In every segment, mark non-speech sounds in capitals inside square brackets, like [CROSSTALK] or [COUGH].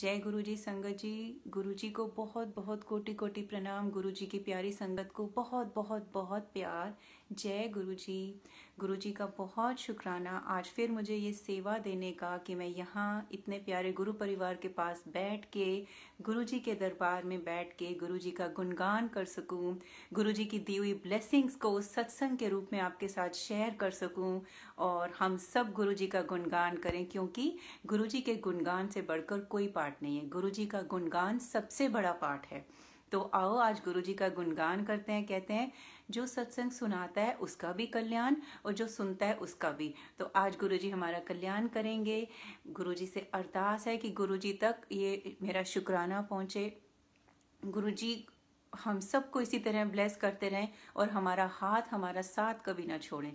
जय गुरु जी संगत जी गुरु जी को बहुत बहुत कोटि कोटि प्रणाम गुरु जी की प्यारी संगत को बहुत बहुत बहुत प्यार जय गुरु जी गुरु जी का बहुत शुक्राना आज फिर मुझे ये सेवा देने का कि मैं यहाँ इतने प्यारे गुरु परिवार के पास बैठ के गुरु जी के दरबार में बैठ के गुरु जी का गुणगान कर सकूँ गुरु जी की दी हुई ब्लेसिंग्स को सत्संग के रूप में आपके साथ शेयर कर सकूँ और हम सब गुरु जी का गुणगान करें क्योंकि गुरु जी के गुणगान से बढ़कर कोई पाठ नहीं है गुरु जी का गुणगान सबसे बड़ा पाठ है तो आओ आज गुरु जी का गुणगान करते हैं कहते हैं जो सत्संग सुनाता है उसका भी कल्याण और जो सुनता है उसका भी तो आज गुरुजी हमारा कल्याण करेंगे गुरुजी से अरदास है कि गुरुजी तक ये मेरा शुक्राना पहुँचे गुरुजी हम सबको इसी तरह ब्लेस करते रहें और हमारा हाथ हमारा साथ कभी ना छोड़ें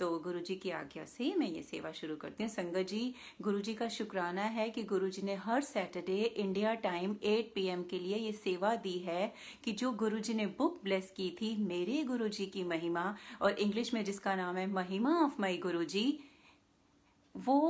तो गुरु जी की आज्ञा से मैं ये सेवा शुरू करती हूँ संगत जी गुरु जी का शुक्राना है कि गुरु जी ने हर सैटरडे इंडिया टाइम 8 पीएम के लिए ये सेवा दी है कि जो गुरु जी ने बुक ब्लेस की थी मेरे गुरु जी की महिमा और इंग्लिश में जिसका नाम है महिमा ऑफ माई गुरु जी वो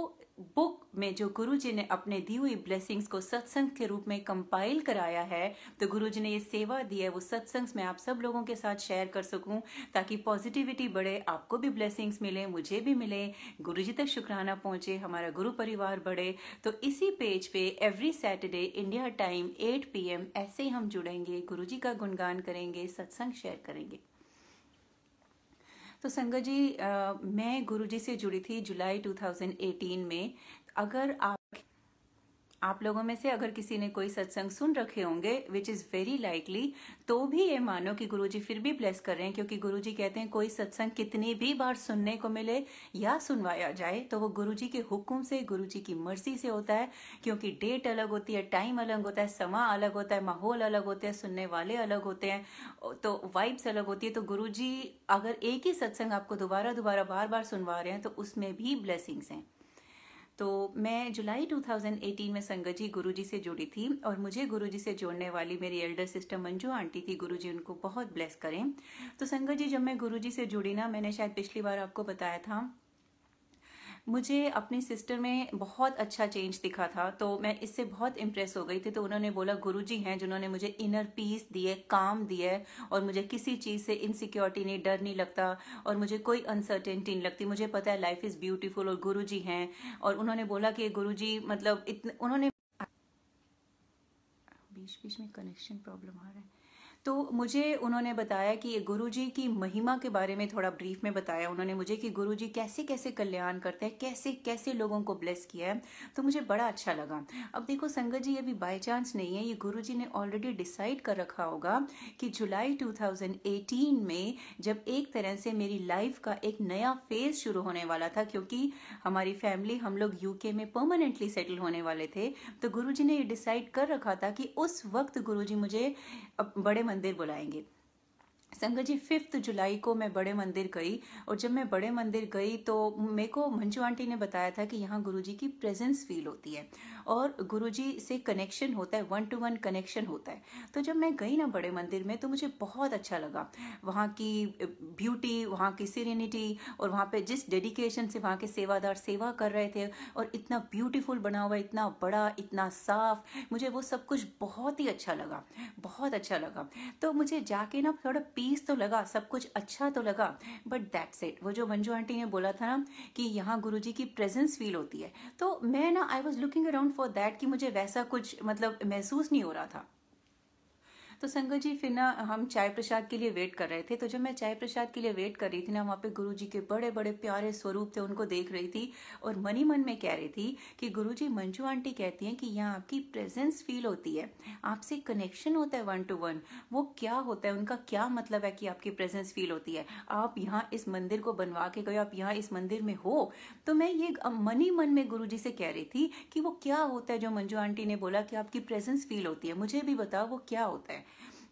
बुक में जो गुरु जी ने अपने दी हुई ब्लेसिंग्स को सत्संग के रूप में कंपाइल कराया है तो गुरु जी ने ये सेवा दी है वो सत्संग मैं आप सब लोगों के साथ शेयर कर सकूं ताकि पॉजिटिविटी बढ़े आपको भी ब्लेसिंग्स मिले मुझे भी मिले गुरु जी तक शुक्राना पहुंचे हमारा गुरु परिवार बढ़े तो इसी पेज पे every Saturday India time eight P ऐसे ही हम जुड़ेंगे गुरु जी का गुणगान करेंगे सत्संग शेयर करेंगे तो संगत जी मैं गुरुजी से जुड़ी थी जुलाई 2018 में अगर आप आप लोगों में से अगर किसी ने कोई सत्संग सुन रखे होंगे विच इज वेरी लाइकली तो भी ये मानो कि गुरुजी फिर भी ब्लेस कर रहे हैं क्योंकि गुरुजी कहते हैं कोई सत्संग कितनी भी बार सुनने को मिले या सुनवाया जाए तो वो गुरुजी के हुक्म से गुरुजी की मर्जी से होता है क्योंकि डेट अलग होती है टाइम अलग होता है समा अलग होता है माहौल अलग होता है सुनने वाले अलग होते हैं तो वाइब्स अलग होती है तो गुरु अगर एक ही सत्संग आपको दोबारा दोबारा बार बार सुनवा रहे हैं तो उसमें भी ब्लेसिंग्स हैं तो मैं जुलाई 2018 में संगत जी गुरु जी से जुड़ी थी और मुझे गुरु जी से जोड़ने वाली मेरी एल्डर सिस्टर मंजू आंटी थी गुरु जी उनको बहुत ब्लेस करें तो संगत जी जब मैं गुरु जी से जुड़ी ना मैंने शायद पिछली बार आपको बताया था मुझे अपनी सिस्टर में बहुत अच्छा चेंज दिखा था तो मैं इससे बहुत इम्प्रेस हो गई थी तो उन्होंने बोला गुरु जी हैं जिन्होंने मुझे इनर पीस दिए काम दिए और मुझे किसी चीज़ से इनसिक्योरिटी नहीं डर नहीं लगता और मुझे कोई अनसर्टेनिटी नहीं लगती मुझे पता है लाइफ इज़ ब्यूटीफुल और गुरु जी हैं और उन्होंने बोला कि गुरु जी मतलब इतने उन्होंने बीच बीच में कनेक्शन प्रॉब्लम आ रहा है तो मुझे उन्होंने बताया कि गुरु जी की महिमा के बारे में थोड़ा ब्रीफ में बताया उन्होंने मुझे कि गुरु जी कैसे कैसे कल्याण करते हैं कैसे कैसे लोगों को ब्लेस किया है तो मुझे बड़ा अच्छा लगा अब देखो संगत जी ये भी बाई चांस नहीं है ये गुरु जी ने ऑलरेडी डिसाइड कर रखा होगा कि जुलाई टू में जब एक तरह से मेरी लाइफ का एक नया फेज शुरू होने वाला था क्योंकि हमारी फैमिली हम लोग यूके में परमानेंटली सेटल होने वाले थे तो गुरु जी ने ये डिसाइड कर रखा था कि उस वक्त गुरु जी मुझे बड़े मंदिर बुलाएंगे संगत जी फिफ्थ जुलाई को मैं बड़े मंदिर गई और जब मैं बड़े मंदिर गई तो मेरे को मंजू आंटी ने बताया था कि यहाँ गुरुजी की प्रेजेंस फील होती है और गुरुजी से कनेक्शन होता है वन टू वन कनेक्शन होता है तो जब मैं गई ना बड़े मंदिर में तो मुझे बहुत अच्छा लगा वहाँ की ब्यूटी वहाँ की सीरेनिटी और वहाँ पे जिस डेडिकेशन से वहाँ के सेवादार सेवा कर रहे थे और इतना ब्यूटीफुल बना हुआ इतना बड़ा इतना साफ मुझे वो सब कुछ बहुत ही अच्छा लगा बहुत अच्छा लगा तो मुझे जाके ना थोड़ा पीस तो लगा सब कुछ अच्छा तो लगा बट दैट्स इट वो जो मंजू आंटी ने बोला था ना कि यहाँ गुरुजी की प्रेजेंस फील होती है तो मैं ना I was looking around for that कि मुझे वैसा कुछ मतलब महसूस नहीं हो रहा था तो संगत जी फिर ना हम चाय प्रसाद के लिए वेट कर रहे थे तो जब मैं चाय प्रसाद के लिए वेट कर रही थी ना वहाँ पे गुरु जी के बड़े बड़े प्यारे स्वरूप थे उनको देख रही थी और मनी मन में कह रही थी कि गुरु जी मंजू आंटी कहती हैं कि यहाँ आपकी प्रेजेंस फील होती है आपसे कनेक्शन होता है वन टू वन वो क्या होता है उनका क्या मतलब है कि आपकी प्रेजेंस फील होती है आप यहाँ इस मंदिर को बनवा के गए आप यहाँ इस मंदिर में हो तो मैं ये मनी मन में गुरु जी से कह रही थी कि वो क्या होता है जो मंजू आंटी ने बोला कि आपकी प्रेजेंस फील होती है मुझे भी बताओ वो क्या होता है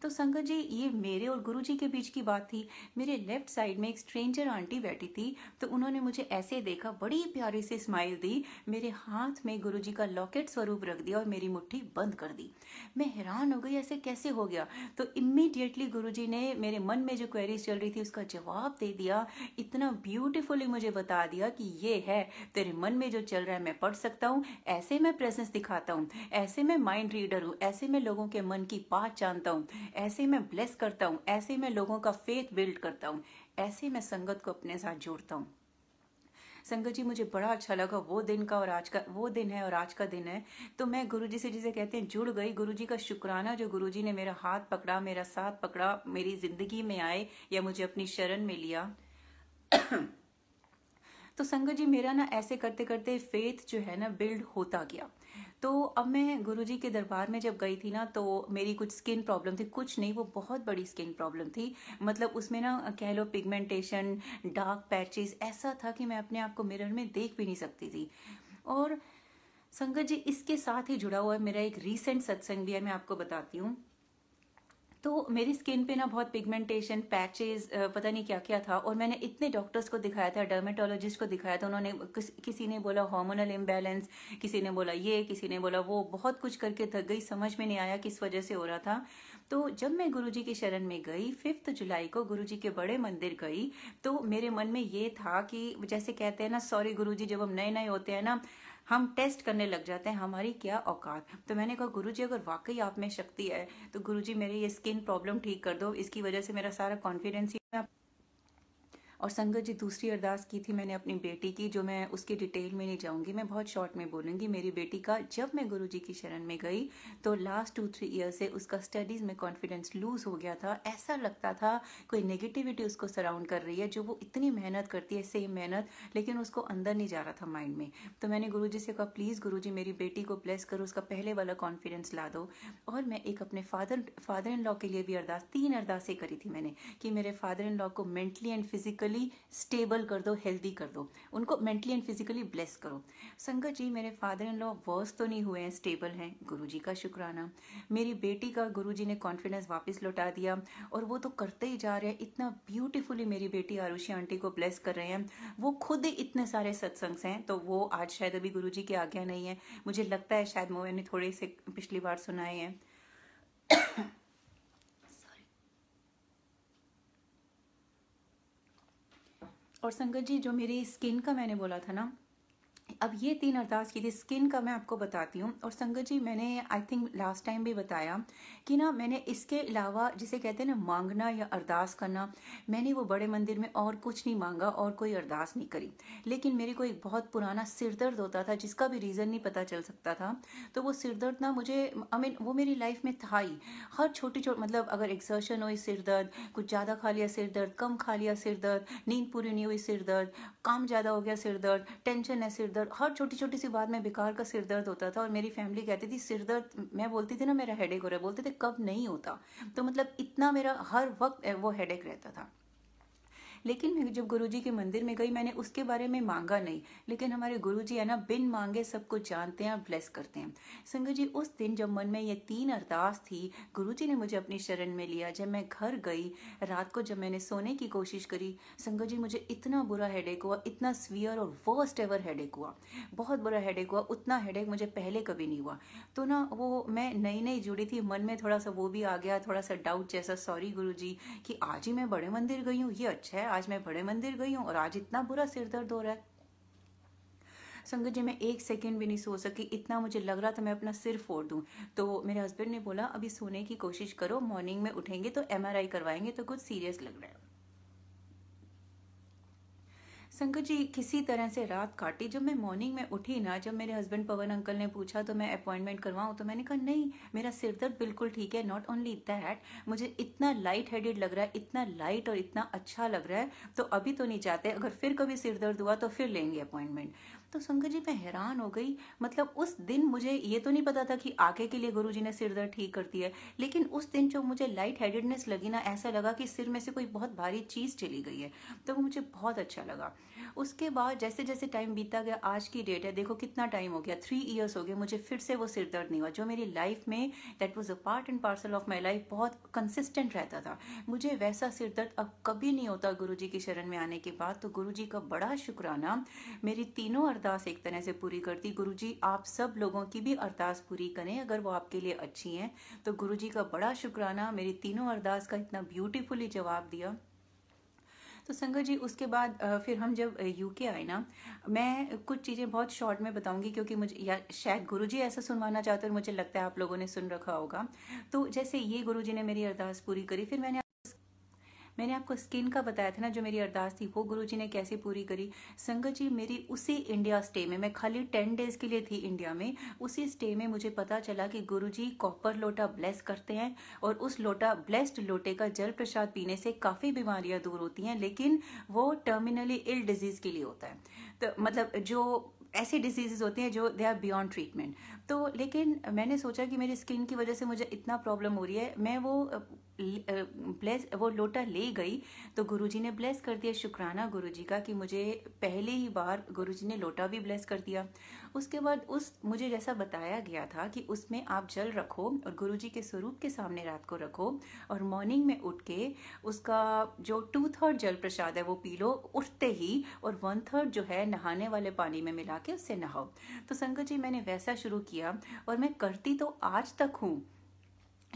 तो संगत जी ये मेरे और गुरु जी के बीच की बात थी मेरे लेफ्ट साइड में एक स्ट्रेंजर आंटी बैठी थी तो उन्होंने मुझे ऐसे देखा बड़ी प्यारी से स्माइल दी मेरे हाथ में गुरु जी का लॉकेट स्वरूप रख दिया और मेरी मुट्ठी बंद कर दी मैं हैरान हो गई ऐसे कैसे हो गया तो इमीडिएटली गुरु जी ने मेरे मन में जो क्वेरीज चल रही थी उसका जवाब दे दिया इतना ब्यूटिफुली मुझे बता दिया कि ये है तेरे मन में जो चल रहा है मैं पढ़ सकता हूँ ऐसे मैं प्रेजेंस दिखाता हूँ ऐसे मैं माइंड रीडर हूँ ऐसे मैं लोगों के मन की बात जानता हूँ ऐसे मैं ब्लेस करता हूँ ऐसे मैं लोगों का फेथ बिल्ड करता हूँ ऐसे मैं संगत को अपने साथ जोड़ता हूँ संगत जी मुझे बड़ा अच्छा लगा वो दिन का और आज का वो दिन है और आज का दिन है तो मैं गुरु जी से जिसे कहते हैं जुड़ गई गुरु जी का शुक्राना जो गुरु जी ने मेरा हाथ पकड़ा मेरा साथ पकड़ा मेरी जिंदगी में आए या मुझे अपनी शरण में लिया [COUGHS] तो संगत जी मेरा ना ऐसे करते करते फेथ जो है ना बिल्ड होता गया तो अब मैं गुरुजी के दरबार में जब गई थी ना तो मेरी कुछ स्किन प्रॉब्लम थी कुछ नहीं वो बहुत बड़ी स्किन प्रॉब्लम थी मतलब उसमें ना कह लो पिगमेंटेशन डार्क पैचेस ऐसा था कि मैं अपने आप को मिरर में देख भी नहीं सकती थी और संगत जी इसके साथ ही जुड़ा हुआ है मेरा एक रीसेंट सत्संग भी है मैं आपको बताती हूँ तो मेरी स्किन पे ना बहुत पिगमेंटेशन पैचेज पता नहीं क्या क्या था और मैंने इतने डॉक्टर्स को दिखाया था डर्मेटोलॉजिस्ट को दिखाया था उन्होंने किस, किसी ने बोला हार्मोनल इम्बैलेंस किसी ने बोला ये किसी ने बोला वो बहुत कुछ करके थक गई समझ में नहीं आया किस वजह से हो रहा था तो जब मैं गुरु की शरण में गई फिफ्थ जुलाई को गुरु के बड़े मंदिर गई तो मेरे मन में ये था कि जैसे कहते हैं ना सॉरी गुरु जब हम नए नए होते हैं ना हम टेस्ट करने लग जाते हैं हमारी क्या औकात तो मैंने कहा गुरु जी अगर वाकई आप में शक्ति है तो गुरु जी मेरी ये स्किन प्रॉब्लम ठीक कर दो इसकी वजह से मेरा सारा कॉन्फिडेंस ही और संगत जी दूसरी अरदास की थी मैंने अपनी बेटी की जो मैं उसकी डिटेल में नहीं जाऊंगी मैं बहुत शॉर्ट में बोलूँगी मेरी बेटी का जब मैं गुरु जी की शरण में गई तो लास्ट टू थ्री ईयर से उसका स्टडीज़ में कॉन्फिडेंस लूज़ हो गया था ऐसा लगता था कोई नेगेटिविटी उसको सराउंड कर रही है जो वो इतनी मेहनत करती है सेम मेहनत लेकिन उसको अंदर नहीं जा रहा था माइंड में तो मैंने गुरु जी से कहा प्लीज़ गुरु जी मेरी बेटी को ब्लेस करो उसका पहले वाला कॉन्फिडेंस ला दो और मैं एक अपने फादर फादर इन लॉ के लिए भी अरदास तीन अरदासें करी थी मैंने कि मेरे फादर इन लॉ को mentally and physically mentally stable कर दो हेल्दी कर दो उनको मेंटली एंड फिजिकली ब्लेस करो संगत जी मेरे फादर इन लॉ वर्स तो नहीं हुए हैं स्टेबल हैं गुरु जी का शुक्राना मेरी बेटी का गुरु जी ने कॉन्फिडेंस वापस लौटा दिया और वो तो करते ही जा रहे हैं इतना ब्यूटिफुली मेरी बेटी आरुषि आंटी को ब्लेस कर रहे हैं वो खुद इतने सारे सत्संग हैं तो वो आज शायद अभी गुरु जी की आज्ञा नहीं है मुझे लगता है शायद मोहन ने थोड़े से पिछली बार सुनाए हैं और संगत जी जो मेरी स्किन का मैंने बोला था ना अब ये तीन अरदास की थी स्किन का मैं आपको बताती हूँ और संगत जी मैंने आई थिंक लास्ट टाइम भी बताया कि ना मैंने इसके अलावा जिसे कहते हैं ना मांगना या अरदास करना मैंने वो बड़े मंदिर में और कुछ नहीं मांगा और कोई अरदास नहीं करी लेकिन मेरे को एक बहुत पुराना सिर दर्द होता था जिसका भी रीज़न नहीं पता चल सकता था तो वो सिर दर्द ना मुझे आई मीन वो मेरी लाइफ में था ही हर छोटी छोटी मतलब अगर एक्सर्शन हुई सिर दर्द कुछ ज़्यादा खा लिया सिर दर्द कम खा लिया सिर दर्द नींद पूरी नहीं हुई सिर दर्द काम ज़्यादा हो गया सिर दर्द टेंशन है सिर दर्द हर छोटी छोटी सी बात में बेकार का सिर दर्द होता था और मेरी फैमिली कहती थी सिर दर्द मैं बोलती थी ना मेरा हेडेक हो रहा है बोलते थे कब नहीं होता तो मतलब इतना मेरा हर वक्त वो हेडेक रहता था लेकिन मैं जब गुरुजी के मंदिर में गई मैंने उसके बारे में मांगा नहीं लेकिन हमारे गुरुजी है ना बिन मांगे सब कुछ जानते हैं और ब्लेस करते हैं संगत जी उस दिन जब मन में ये तीन अरदास थी गुरुजी ने मुझे अपनी शरण में लिया जब मैं घर गई रात को जब मैंने सोने की कोशिश करी संगत जी मुझे इतना बुरा हेड हुआ इतना स्वियर और वर्स्ट एवर हेडेक हुआ बहुत बुरा हेडेक हुआ उतना हेडेक मुझे पहले कभी नहीं हुआ तो ना वो मैं नई नई जुड़ी थी मन में थोड़ा सा वो भी आ गया थोड़ा सा डाउट जैसा सॉरी गुरु जी कि आज ही मैं बड़े मंदिर गई हूँ ये अच्छा है आज मैं बड़े मंदिर गई हूँ और आज इतना बुरा सिर दर्द हो रहा है संगत जी मैं एक सेकंड भी नहीं सो सकी इतना मुझे लग रहा था मैं अपना सिर फोड़ दूं तो मेरे हस्बैंड ने बोला अभी सोने की कोशिश करो मॉर्निंग में उठेंगे तो एमआरआई करवाएंगे तो कुछ सीरियस लग रहा है शंकर जी किसी तरह से रात काटी जब मैं मॉर्निंग में उठी ना जब मेरे हस्बैंड पवन अंकल ने पूछा तो मैं अपॉइंटमेंट करवाऊँ तो मैंने कहा नहीं मेरा सिर दर्द बिल्कुल ठीक है नॉट ओनली दैट मुझे इतना लाइट हेडेड लग रहा है इतना लाइट और इतना अच्छा लग रहा है तो अभी तो नहीं चाहते अगर फिर कभी सिर दर्द हुआ तो फिर लेंगे अपॉइंटमेंट तो शंकर जी मैं हैरान हो गई मतलब उस दिन मुझे ये तो नहीं पता था कि आगे के लिए गुरु जी ने सिर दर्द ठीक करती है लेकिन उस दिन जो मुझे लाइट हेडेडनेस लगी ना ऐसा लगा कि सिर में से कोई बहुत भारी चीज़ चली गई है तो वो मुझे बहुत अच्छा लगा उसके बाद जैसे जैसे टाइम बीता गया आज की डेट है देखो कितना टाइम हो गया थ्री ईयर्स हो गया मुझे फिर से वो सिर दर्द नहीं हुआ जो मेरी लाइफ में that was a part and parcel of my life बहुत कंसिस्टेंट रहता था मुझे वैसा सिर दर्द अब कभी नहीं होता गुरु जी की शरण में आने के बाद तो गुरु जी का बड़ा शुक्राना मेरी तीनों अरदास एक तरह से पूरी करती गुरु जी आप सब लोगों की भी अरदास पूरी करें अगर वो आपके लिए अच्छी हैं तो गुरु जी का बड़ा शुक्राना मेरी तीनों अरदास का इतना ब्यूटीफुली जवाब दिया तो संगत जी उसके बाद फिर हम जब यूके आए ना मैं कुछ चीज़ें बहुत शॉर्ट में बताऊंगी क्योंकि मुझे या शायद गुरुजी ऐसा सुनवाना चाहते हैं मुझे लगता है आप लोगों ने सुन रखा होगा तो जैसे ये गुरुजी ने मेरी अरदास पूरी करी फिर मैंने मैंने आपको स्किन का बताया था ना जो मेरी अरदास थी वो गुरुजी ने कैसे पूरी करी संगत जी मेरी उसी इंडिया स्टे में मैं खाली टेन डेज के लिए थी इंडिया में उसी स्टे में मुझे पता चला कि गुरुजी कॉपर लोटा ब्लेस करते हैं और उस लोटा ब्लेस्ड लोटे का जल प्रसाद पीने से काफ़ी बीमारियां दूर होती हैं लेकिन वो टर्मिनली इल डिजीज के लिए होता है तो मतलब जो ऐसी डिजीज़ होती हैं जो दे आर बियॉन्ड ट्रीटमेंट तो लेकिन मैंने सोचा कि मेरी स्किन की वजह से मुझे इतना प्रॉब्लम हो रही है मैं वो ब्लेस वो लोटा ले गई तो गुरुजी ने ब्लेस कर दिया शुक्राना गुरुजी का कि मुझे पहले ही बार गुरुजी ने लोटा भी ब्लेस कर दिया उसके बाद उस मुझे जैसा बताया गया था कि उसमें आप जल रखो और गुरु जी के स्वरूप के सामने रात को रखो और मॉर्निंग में उठ के उसका जो टू थर्ड जल प्रसाद है वो पी लो उठते ही और वन थर्ड जो है नहाने वाले पानी में मिला के उससे नहाओ तो संगत जी मैंने वैसा शुरू किया और मैं करती तो आज तक हूँ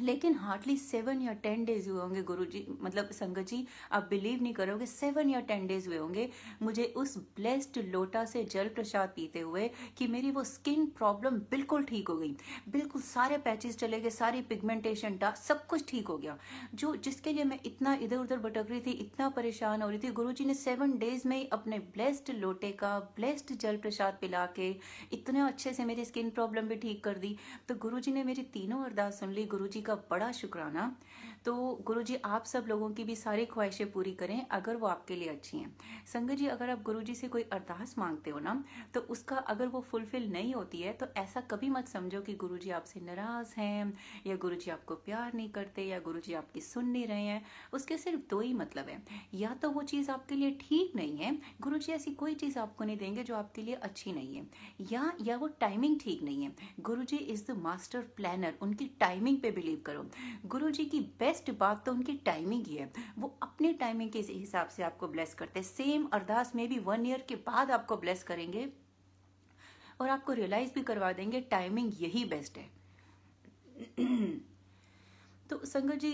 लेकिन हार्डली सेवन या टेन डेज हुए होंगे गुरु जी मतलब संगत जी आप बिलीव नहीं करोगे सेवन या टेन डेज हुए होंगे मुझे उस ब्लेस्ड लोटा से जल प्रसाद पीते हुए कि मेरी वो स्किन प्रॉब्लम बिल्कुल ठीक हो गई बिल्कुल सारे पैचेस चले गए सारी पिगमेंटेशन डार्क सब कुछ ठीक हो गया जो जिसके लिए मैं इतना इधर उधर भटक रही थी इतना परेशान हो रही थी गुरु जी ने सेवन डेज में ही अपने ब्लेस्ड लोटे का ब्लेस्ड जल प्रसाद पिला के इतने अच्छे से मेरी स्किन प्रॉब्लम भी ठीक कर दी तो गुरु जी ने मेरी तीनों अरदास सुन ली गुरु जी का बड़ा शुक्राना तो गुरु जी आप सब लोगों की भी सारी ख्वाहिशें पूरी करें अगर वो आपके लिए अच्छी हैं संगत जी अगर आप गुरु जी से कोई अरदास मांगते हो ना तो उसका अगर वो फुलफिल नहीं होती है तो ऐसा कभी मत समझो कि गुरु जी आपसे नाराज हैं या गुरु जी आपको प्यार नहीं करते या गुरु जी आपकी सुन नहीं रहे हैं उसके सिर्फ दो ही मतलब है या तो वो चीज़ आपके लिए ठीक नहीं है गुरु जी ऐसी कोई चीज़ आपको नहीं देंगे जो आपके लिए अच्छी नहीं है या या वो टाइमिंग ठीक नहीं है Guru ji is the master planner उनकी टाइमिंग पे बिलीव करो गुरु जी की बेस्ट बेस्ट बात तो उनकी टाइमिंग ही है वो अपने टाइमिंग के हिसाब से आपको ब्लेस करते हैं सेम अरदास में भी वन ईयर के बाद आपको ब्लेस करेंगे और आपको रियलाइज भी करवा देंगे टाइमिंग यही बेस्ट है [CLEARS THROAT] तो संगत जी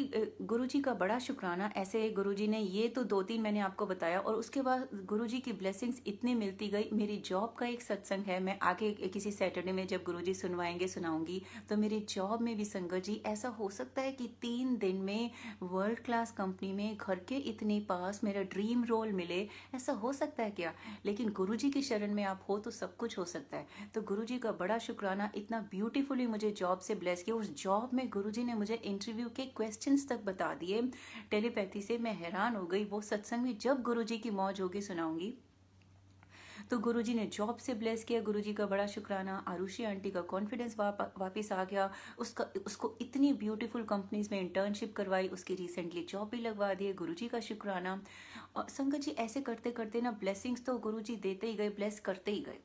गुरु जी का बड़ा शुक्राना ऐसे गुरु जी ने ये तो दो तीन मैंने आपको बताया और उसके बाद गुरु जी की ब्लेसिंग्स इतनी मिलती गई मेरी जॉब का एक सत्संग है मैं आगे किसी सैटरडे में जब गुरु जी सुनवाएंगे सुनाऊंगी तो मेरी जॉब में भी संगत जी ऐसा हो सकता है कि तीन दिन में वर्ल्ड क्लास कंपनी में घर के इतने पास मेरा ड्रीम रोल मिले ऐसा हो सकता है क्या लेकिन गुरु जी की शरण में आप हो तो सब कुछ हो सकता है तो गुरु जी का बड़ा शुक्राना इतना ब्यूटीफुली मुझे जॉब से ब्लेस किया उस जॉब में गुरु जी ने मुझे इंटरव्यू इंटरव्यू के क्वेश्चन तक बता दिए टेलीपैथी से मैं हैरान हो गई वो सत्संग में जब गुरु जी की मौज होगी सुनाऊंगी तो गुरुजी ने जॉब से ब्लेस किया गुरुजी का बड़ा शुक्राना आरुषि आंटी का कॉन्फिडेंस वाप, वापस आ गया उसका उसको इतनी ब्यूटीफुल कंपनीज में इंटर्नशिप करवाई उसकी रिसेंटली जॉब भी लगवा दिए गुरुजी का शुक्राना और संगत जी ऐसे करते करते ना ब्लेसिंग्स तो गुरुजी देते ही गए ब्लेस करते ही गए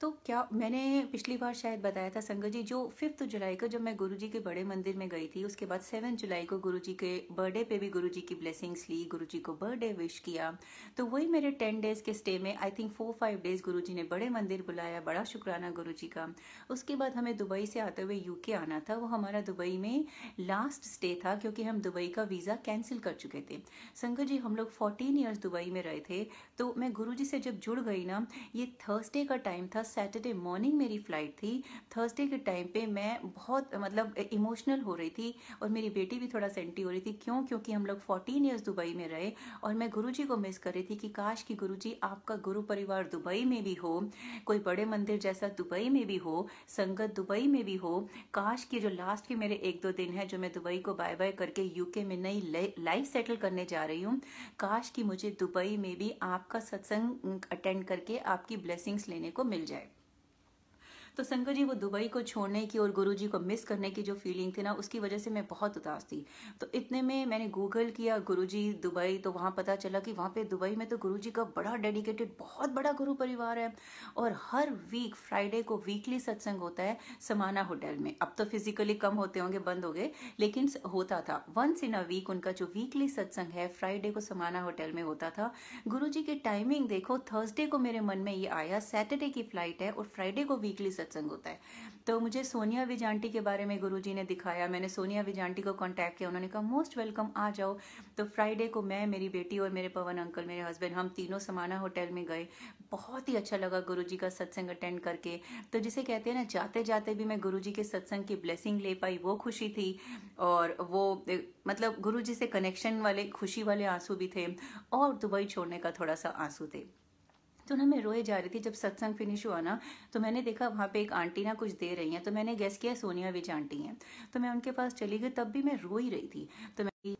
तो क्या मैंने पिछली बार शायद बताया था संगत जी जो फिफ्थ जुलाई को जब मैं गुरु जी के बड़े मंदिर में गई थी उसके बाद सेवन जुलाई को गुरु जी के बर्थडे पे भी गुरु जी की ब्लेसिंग्स ली गुरु जी को बर्थडे विश किया तो वही मेरे टेन डेज के स्टे में I think four five days Guru ji ने बड़े मंदिर बुलाया बड़ा शुक्राना गुरु जी का उसके बाद हमें दुबई से आते हुए यूके आना था वो हमारा दुबई में लास्ट स्टे था क्योंकि हम दुबई का वीज़ा कैंसिल कर चुके थे संगत जी हम लोग फोर्टीन ईयर्स दुबई में रहे थे तो मैं गुरु जी से जब जुड़ गई ना ये थर्सडे का टाइम था सैटरडे मॉर्निंग मेरी फ़्लाइट थी थर्सडे के टाइम पे मैं बहुत मतलब इमोशनल हो रही थी और मेरी बेटी भी थोड़ा सेंटी हो रही थी क्यों क्योंकि हम लोग फोर्टीन ईयर्स दुबई में रहे और मैं गुरु को मिस कर रही थी कि काश कि गुरु आपका गुरु परिवार दुबई में भी हो कोई बड़े मंदिर जैसा दुबई में भी हो संगत दुबई में भी हो काश कि जो लास्ट के मेरे एक दो दिन है जो मैं दुबई को बाय बाय करके यूके में नई लाइफ सेटल करने जा रही हूँ काश कि मुझे दुबई में भी आपका सत्संग अटेंड करके आपकी ब्लेसिंग्स लेने को मिल जाए तो शंकर जी वो दुबई को छोड़ने की और गुरु जी को मिस करने की जो फीलिंग थी ना उसकी वजह से मैं बहुत उदास थी तो इतने में मैंने गूगल किया गुरु जी दुबई तो वहाँ पता चला कि वहाँ पे दुबई में तो गुरु जी का बड़ा डेडिकेटेड बहुत बड़ा गुरु परिवार है और हर वीक फ्राइडे को वीकली सत्संग होता है समाना होटल में अब तो फिजिकली कम होते होंगे बंद हो गए लेकिन होता था वंस इन अ वीक उनका जो वीकली सत्संग है फ्राइडे को समाना होटल में होता था गुरु जी की टाइमिंग देखो थर्सडे को मेरे मन में ये आया सैटरडे की फ्लाइट है और फ्राइडे को वीकली सत्संग सत्संग होता है तो मुझे सोनिया विजांटी के बारे में गुरुजी ने दिखाया मैंने सोनिया विजांटी को कांटेक्ट किया उन्होंने कहा मोस्ट वेलकम आ जाओ तो फ्राइडे को मैं मेरी बेटी और मेरे पवन अंकल मेरे हस्बैंड हम तीनों समाना होटल में गए बहुत ही अच्छा लगा गुरु का सत्संग अटेंड करके तो जिसे कहते हैं ना जाते जाते भी मैं गुरु के सत्संग की ब्लेसिंग ले पाई वो खुशी थी और वो मतलब गुरु से कनेक्शन वाले खुशी वाले आंसू भी थे और दुबई छोड़ने का थोड़ा सा आंसू थे तो ना मैं रोए जा रही थी जब सत्संग फिनिश हुआ ना तो मैंने देखा वहाँ पे एक आंटी ना कुछ दे रही हैं तो मैंने गेस किया सोनिया विच आंटी हैं तो मैं उनके पास चली गई तब भी मैं रो ही रही थी तो मैं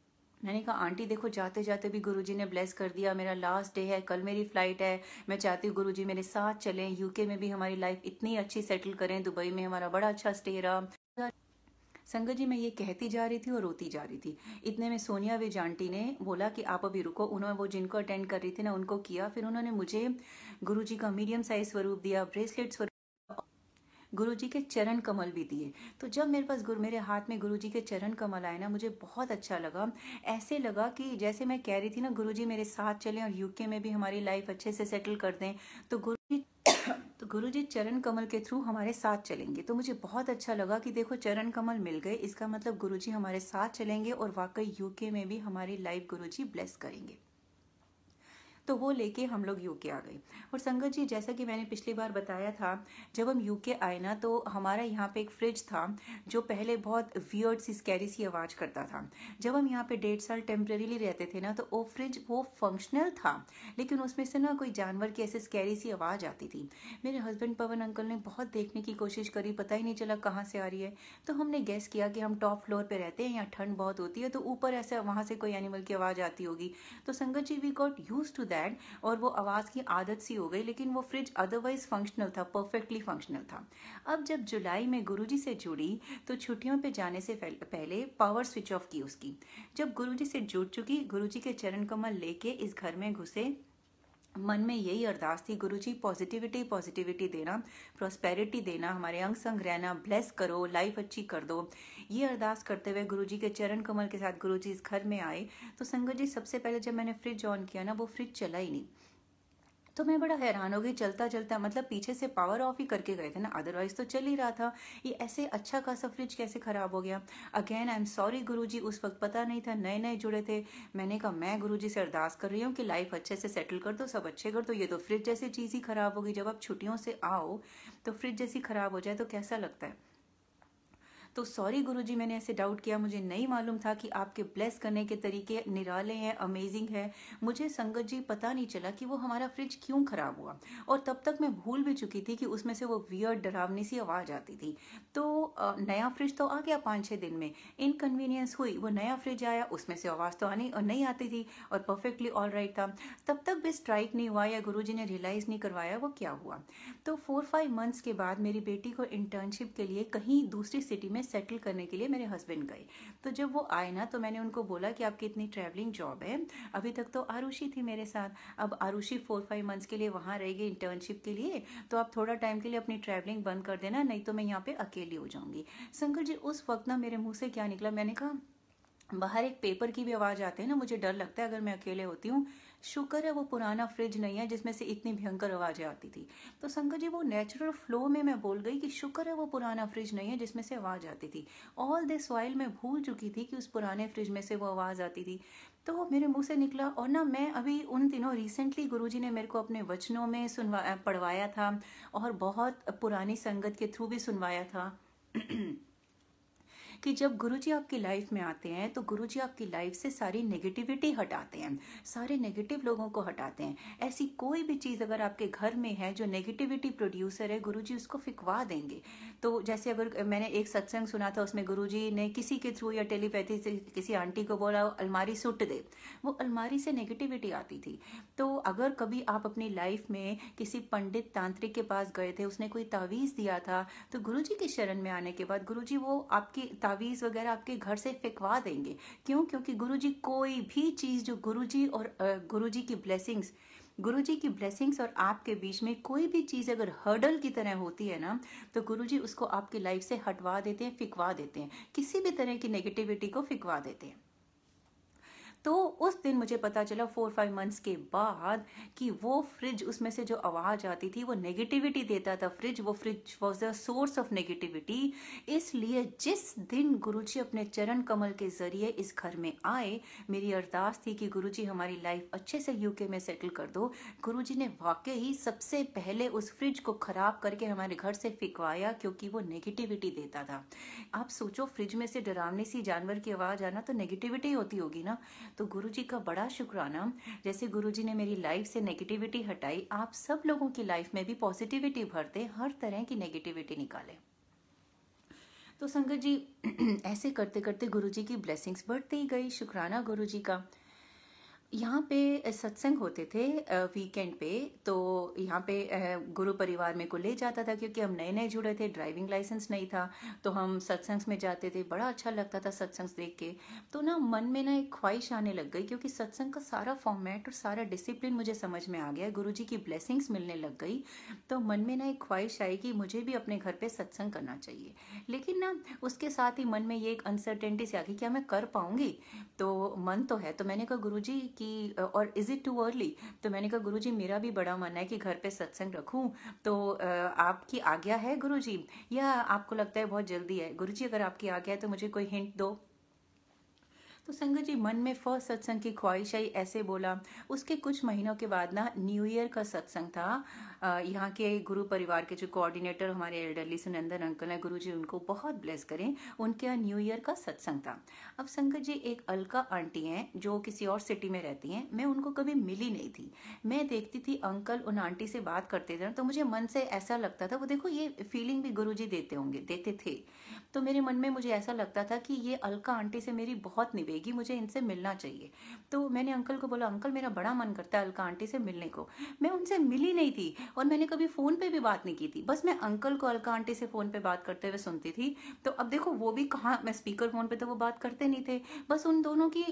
मैंने कहा आंटी देखो जाते जाते भी गुरुजी ने ब्लेस कर दिया मेरा लास्ट डे है कल मेरी फ्लाइट है मैं चाहती हूँ गुरुजी मेरे साथ चलें यूके में भी हमारी लाइफ इतनी अच्छी सेटल करें दुबई में हमारा बड़ा अच्छा स्टे रहा संगत जी मैं ये कहती जा रही थी और रोती जा रही थी इतने में सोनिया विज आंटी ने बोला कि आप अभी रुको उन्होंने वो जिनको अटेंड कर रही थी ना उनको किया फिर उन्होंने मुझे गुरु जी का मीडियम साइज स्वरूप दिया ब्रेसलेट स्वरूप गुरु जी के चरण कमल भी दिए तो जब मेरे पास गुरु मेरे हाथ में गुरु जी के चरण कमल आए ना मुझे बहुत अच्छा लगा ऐसे लगा कि जैसे मैं कह रही थी ना गुरु जी मेरे साथ चले और यूके में भी हमारी लाइफ अच्छे से सेटल कर दें तो गुरु जी गुरु जी चरण कमल के थ्रू हमारे साथ चलेंगे तो मुझे बहुत अच्छा लगा कि देखो चरण कमल मिल गए इसका मतलब गुरु जी हमारे साथ चलेंगे और वाकई यूके में भी हमारी लाइफ गुरु जी ब्लेस करेंगे तो वो लेके हम लोग यूके आ गए और संगत जी जैसा कि मैंने पिछली बार बताया था जब हम यूके आए ना तो हमारा यहाँ पे एक फ्रिज था जो पहले बहुत वियर्ड सी स्कैरी सी आवाज़ करता था जब हम यहाँ पे डेढ़ साल टेम्प्रेरीली रहते थे ना तो वो फ्रिज वो फंक्शनल था लेकिन उसमें से ना कोई जानवर की ऐसे स्कैरी सी आवाज़ आती थी मेरे हस्बैंड पवन अंकल ने बहुत देखने की कोशिश करी पता ही नहीं चला कहाँ से आ रही है तो हमने गैस किया कि हम टॉप फ्लोर पे रहते हैं यहाँ ठंड बहुत होती है तो ऊपर ऐसे वहाँ से कोई एनिमल की आवाज़ आती होगी तो संगत जी we got use to that sad और वो आवाज़ की आदत सी हो गई लेकिन वो फ्रिज अदरवाइज फंक्शनल था परफेक्टली फंक्शनल था अब जब जुलाई में गुरुजी से जुड़ी तो छुट्टियों पे जाने से पहले पावर स्विच ऑफ की उसकी जब गुरुजी से जुड़ चुकी गुरुजी के चरण कमल लेके इस घर में घुसे मन में यही अरदास थी गुरु जी पॉजिटिविटी पॉजिटिविटी देना प्रोस्पेरिटी देना हमारे अंग संग रहना ब्लेस करो लाइफ अच्छी कर दो ये अरदास करते हुए गुरु जी के चरण कमल के साथ गुरु जी इस घर में आए तो संगत जी सबसे पहले जब मैंने फ्रिज ऑन किया ना वो फ्रिज चला ही नहीं तो मैं बड़ा हैरान हो गई चलता चलता मतलब पीछे से पावर ऑफ ही करके गए थे ना अदरवाइज तो चल ही रहा था ये ऐसे अच्छा खासा फ्रिज कैसे ख़राब हो गया अगेन आई एम सॉरी गुरु जी उस वक्त पता नहीं था नए नए जुड़े थे मैंने कहा मैं गुरु जी से अरदास कर रही हूँ कि लाइफ अच्छे से सेटल कर दो सब अच्छे कर दो ये तो फ्रिज जैसी चीज़ ही ख़राब होगी जब आप छुट्टियों से आओ तो फ्रिज जैसी ख़राब हो जाए तो कैसा लगता है तो सॉरी गुरु जी मैंने ऐसे डाउट किया मुझे नहीं मालूम था कि आपके ब्लेस करने के तरीके निराले हैं अमेजिंग है मुझे संगत जी पता नहीं चला कि वो हमारा फ्रिज क्यों ख़राब हुआ और तब तक मैं भूल भी चुकी थी कि उसमें से वो वियर डरावनी सी आवाज़ आती थी तो नया फ्रिज तो आ गया पाँच छः दिन में इनकन्वीनियंस हुई वो नया फ्रिज आया उसमें से आवाज़ तो आनी और नहीं आती थी और परफेक्टली ऑल राइट था तब तक भी स्ट्राइक नहीं हुआ या गुरु जी ने रियलाइज़ नहीं करवाया वो क्या हुआ तो फोर फाइव मंथ्स के बाद मेरी बेटी को इंटर्नशिप के लिए कहीं दूसरी सिटी में सेटल करने के लिए मेरे हस्बैंड गए तो जब वो आए ना तो मैंने उनको बोला कि आपकी इतनी ट्रैवलिंग जॉब है अभी तक तो आरुषि थी मेरे साथ अब आरुषि फोर फाइव मंथ्स के लिए वहाँ रहेगी इंटर्नशिप के लिए तो आप थोड़ा टाइम के लिए अपनी ट्रैवलिंग बंद कर देना नहीं तो मैं यहाँ पर अकेली हो जाऊँगी शंकर जी उस वक्त ना मेरे मुँह से क्या निकला मैंने कहा बाहर एक पेपर की भी आवाज़ आती है ना मुझे डर लगता है अगर मैं अकेले होती हूँ शुक्र है वो पुराना फ्रिज नहीं है जिसमें से इतनी भयंकर आवाज़ें आती थी तो शंकर जी वो नेचुरल फ्लो में मैं बोल गई कि शुक्र है वो पुराना फ्रिज नहीं है जिसमें से आवाज़ आती थी ऑल दिस वाइल मैं भूल चुकी थी कि उस पुराने फ्रिज में से वो आवाज़ आती थी तो मेरे मुंह से निकला और ना मैं अभी उन दिनों रिसेंटली गुरुजी ने मेरे को अपने वचनों में सुनवा पढ़वाया था और बहुत पुरानी संगत के थ्रू भी सुनवाया था [CLEARS THROAT] कि जब गुरुजी आपकी लाइफ में आते हैं तो गुरुजी आपकी लाइफ से सारी नेगेटिविटी हटाते हैं सारे नेगेटिव लोगों को हटाते हैं ऐसी कोई भी चीज़ अगर आपके घर में है जो नेगेटिविटी प्रोड्यूसर है जी उसको फिकवा देंगे तो जैसे अगर मैंने एक सत्संग सुना था उसमें जी ने किसी के थ्रू या टेलीपैथी से किसी आंटी को बोला अलमारी सुट दे वो अलमारी से नेगेटिविटी आती थी तो अगर कभी आप अपनी लाइफ में किसी पंडित तांत्रिक के पास गए थे उसने कोई तावीज़ दिया था तो गुरुजी की शरण में आने के बाद गुरुजी वो आपकी तावीज़ वगैरह आपके घर से फेंकवा देंगे क्यों क्योंकि गुरुजी कोई भी चीज़ जो गुरुजी और गुरुजी की ब्लेसिंग्स गुरुजी की ब्लेसिंग्स और आपके बीच में कोई भी चीज़ अगर हर्डल की तरह होती है ना तो गुरुजी उसको आपकी लाइफ से हटवा देते हैं फिकवा देते हैं किसी भी तरह की नेगेटिविटी को फिकवा देते हैं तो उस दिन मुझे पता चला फोर फाइव मंथ्स के बाद कि वो फ्रिज उसमें से जो आवाज़ आती थी वो नेगेटिविटी देता था फ्रिज वो fridge was the source of negativity इसलिए जिस दिन गुरुजी अपने चरण कमल के जरिए इस घर में आए मेरी अरदास थी कि गुरुजी हमारी लाइफ अच्छे से यूके में सेटल कर दो गुरु ने वाकई ही सबसे पहले उस फ्रिज को ख़राब करके हमारे घर से फिकवाया क्योंकि वो नेगेटिविटी देता था आप सोचो फ्रिज में से डरावनी सी जानवर की आवाज़ आना तो नेगेटिविटी होती होगी ना तो गुरु जी का बड़ा शुक्राना जैसे गुरु जी ने मेरी लाइफ से नेगेटिविटी हटाई आप सब लोगों की लाइफ में भी पॉजिटिविटी भरते हर तरह की नेगेटिविटी निकालें तो संगत जी [CLEARS THROAT] ऐसे करते करते गुरुजी की ब्लेसिंग्स बढ़ती गई शुक्राना गुरुजी का यहाँ पे सत्संग होते थे वीकेंड पे तो यहाँ पे गुरु परिवार मेरे को ले जाता था क्योंकि हम नए नए जुड़े थे ड्राइविंग लाइसेंस नहीं था तो हम सत्संग में जाते थे बड़ा अच्छा लगता था सत्संग देख के तो ना मन में ना एक ख्वाहिश आने लग गई क्योंकि सत्संग का सारा फॉर्मेट और सारा डिसिप्लिन मुझे समझ में आ गया गुरु जी की ब्लेसिंग्स मिलने लग गई तो मन में ना एक ख्वाहिश आई कि मुझे भी अपने घर पर सत्संग करना चाहिए लेकिन ना उसके साथ ही मन में ये एक अनसर्टेनिटी से आ गई क्या मैं कर पाऊँगी तो मन तो है तो मैंने कहा गुरु जी कि और इज़ इट टू अर्ली तो मैंने कहा गुरुजी मेरा भी बड़ा मन है कि घर पे सत्संग रखूं तो आपकी आज्ञा है गुरुजी या आपको लगता है बहुत जल्दी है गुरुजी अगर आपकी आज्ञा है तो मुझे कोई हिंट दो तो संगत जी मन में फर्स्ट सत्संग की ख्वाहिश आई ऐसे बोला उसके कुछ महीनों के बाद ना न्यू ईयर का सत्संग था यहाँ के गुरु परिवार के जो कोऑर्डिनेटर हमारे एल्डरली सुनंदन अंकल हैं गुरु जी उनको बहुत ब्लेस करें उनके यहाँ न्यू ईयर का सत्संग था अब संगत जी एक अलका आंटी हैं जो किसी और सिटी में रहती हैं मैं उनको कभी मिली नहीं थी मैं देखती थी अंकल उन आंटी से बात करते थे तो मुझे मन से ऐसा लगता था वो देखो ये फीलिंग भी गुरु जी देते होंगे देते थे तो मेरे मन में मुझे ऐसा लगता था कि ये अलका आंटी से मेरी बहुत निभेगी मुझे इनसे मिलना चाहिए तो मैंने अंकल को बोला अंकल मेरा बड़ा मन करता है अलका आंटी से मिलने को मैं उनसे मिली नहीं थी और मैंने कभी फ़ोन पे भी बात नहीं की थी बस मैं अंकल को अलका आंटी से फ़ोन पे बात करते हुए सुनती थी तो अब देखो वो भी कहा मैं स्पीकर फ़ोन पे तो वो बात करते नहीं थे बस उन दोनों की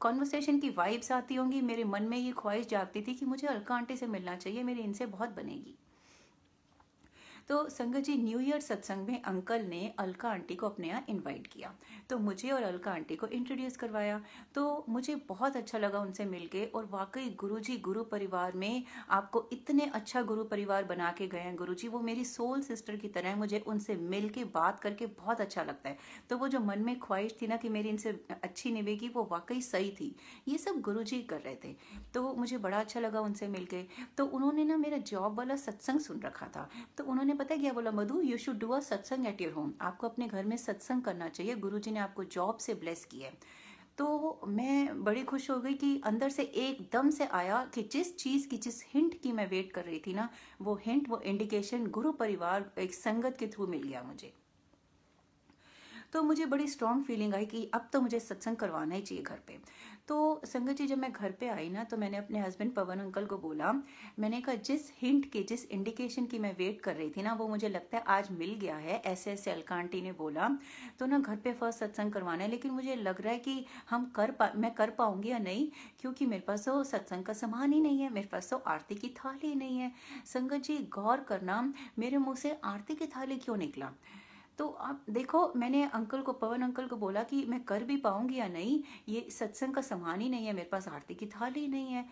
कॉन्वर्सेशन की वाइब्स आती होंगी मेरे मन में ये ख्वाहिश जागती थी कि मुझे अलका आंटी से मिलना चाहिए मेरी इनसे बहुत बनेगी तो संगत जी न्यू ईयर सत्संग में अंकल ने अलका आंटी को अपने यहाँ इन्वाइट किया तो मुझे और अलका आंटी को इंट्रोड्यूस करवाया तो मुझे बहुत अच्छा लगा उनसे मिलके और वाकई जी गुरु परिवार में आपको इतने अच्छा गुरु परिवार बना के गए हैं जी वो मेरी सोल सिस्टर की तरह मुझे उनसे मिल के बात करके बहुत अच्छा लगता है तो वो जो मन में ख्वाहिश थी ना कि मेरी इनसे अच्छी निभेगी वो वाकई सही थी ये सब गुरु जी कर रहे थे तो मुझे बड़ा अच्छा लगा उनसे मिल के तो उन्होंने ना मेरा जॉब वाला सत्संग सुन रखा था तो उन्होंने पता है क्या बोला Madhu you should do a satsang at your home आपको अपने घर में सत्संग करना चाहिए गुरुजी ने आपको जॉब से ब्लेस किया है तो मैं बड़ी खुश हो गई कि अंदर से एकदम से आया कि जिस चीज़ की जिस हिंट की मैं वेट कर रही थी ना वो हिंट वो इंडिकेशन गुरु परिवार एक संगत के थ्रू मिल गया मुझे तो मुझे बड़ी स्ट्रांग फीलिंग आई कि अब तो मुझे सत्संग करवाना ही चाहिए घर पे तो संगत जी जब मैं घर पे आई ना तो मैंने अपने हस्बैंड पवन अंकल को बोला मैंने कहा जिस हिंट के जिस इंडिकेशन की मैं वेट कर रही थी ना वो मुझे लगता है आज मिल गया है ऐसे ऐसे अलका आंटी ने बोला तो ना घर पे फर्स्ट सत्संग करवाना है लेकिन मुझे लग रहा है कि हम कर पा मैं कर पाऊंगी या नहीं क्योंकि मेरे पास तो सत्संग का सामान ही नहीं है मेरे पास तो आरती की थाली नहीं है संगत जी गौर करना मेरे मुँह से आरती की थाली क्यों निकला तो आप देखो मैंने अंकल को पवन अंकल को बोला कि मैं कर भी पाऊंगी या नहीं ये सत्संग का सामान ही नहीं है मेरे पास आरती की थाली नहीं है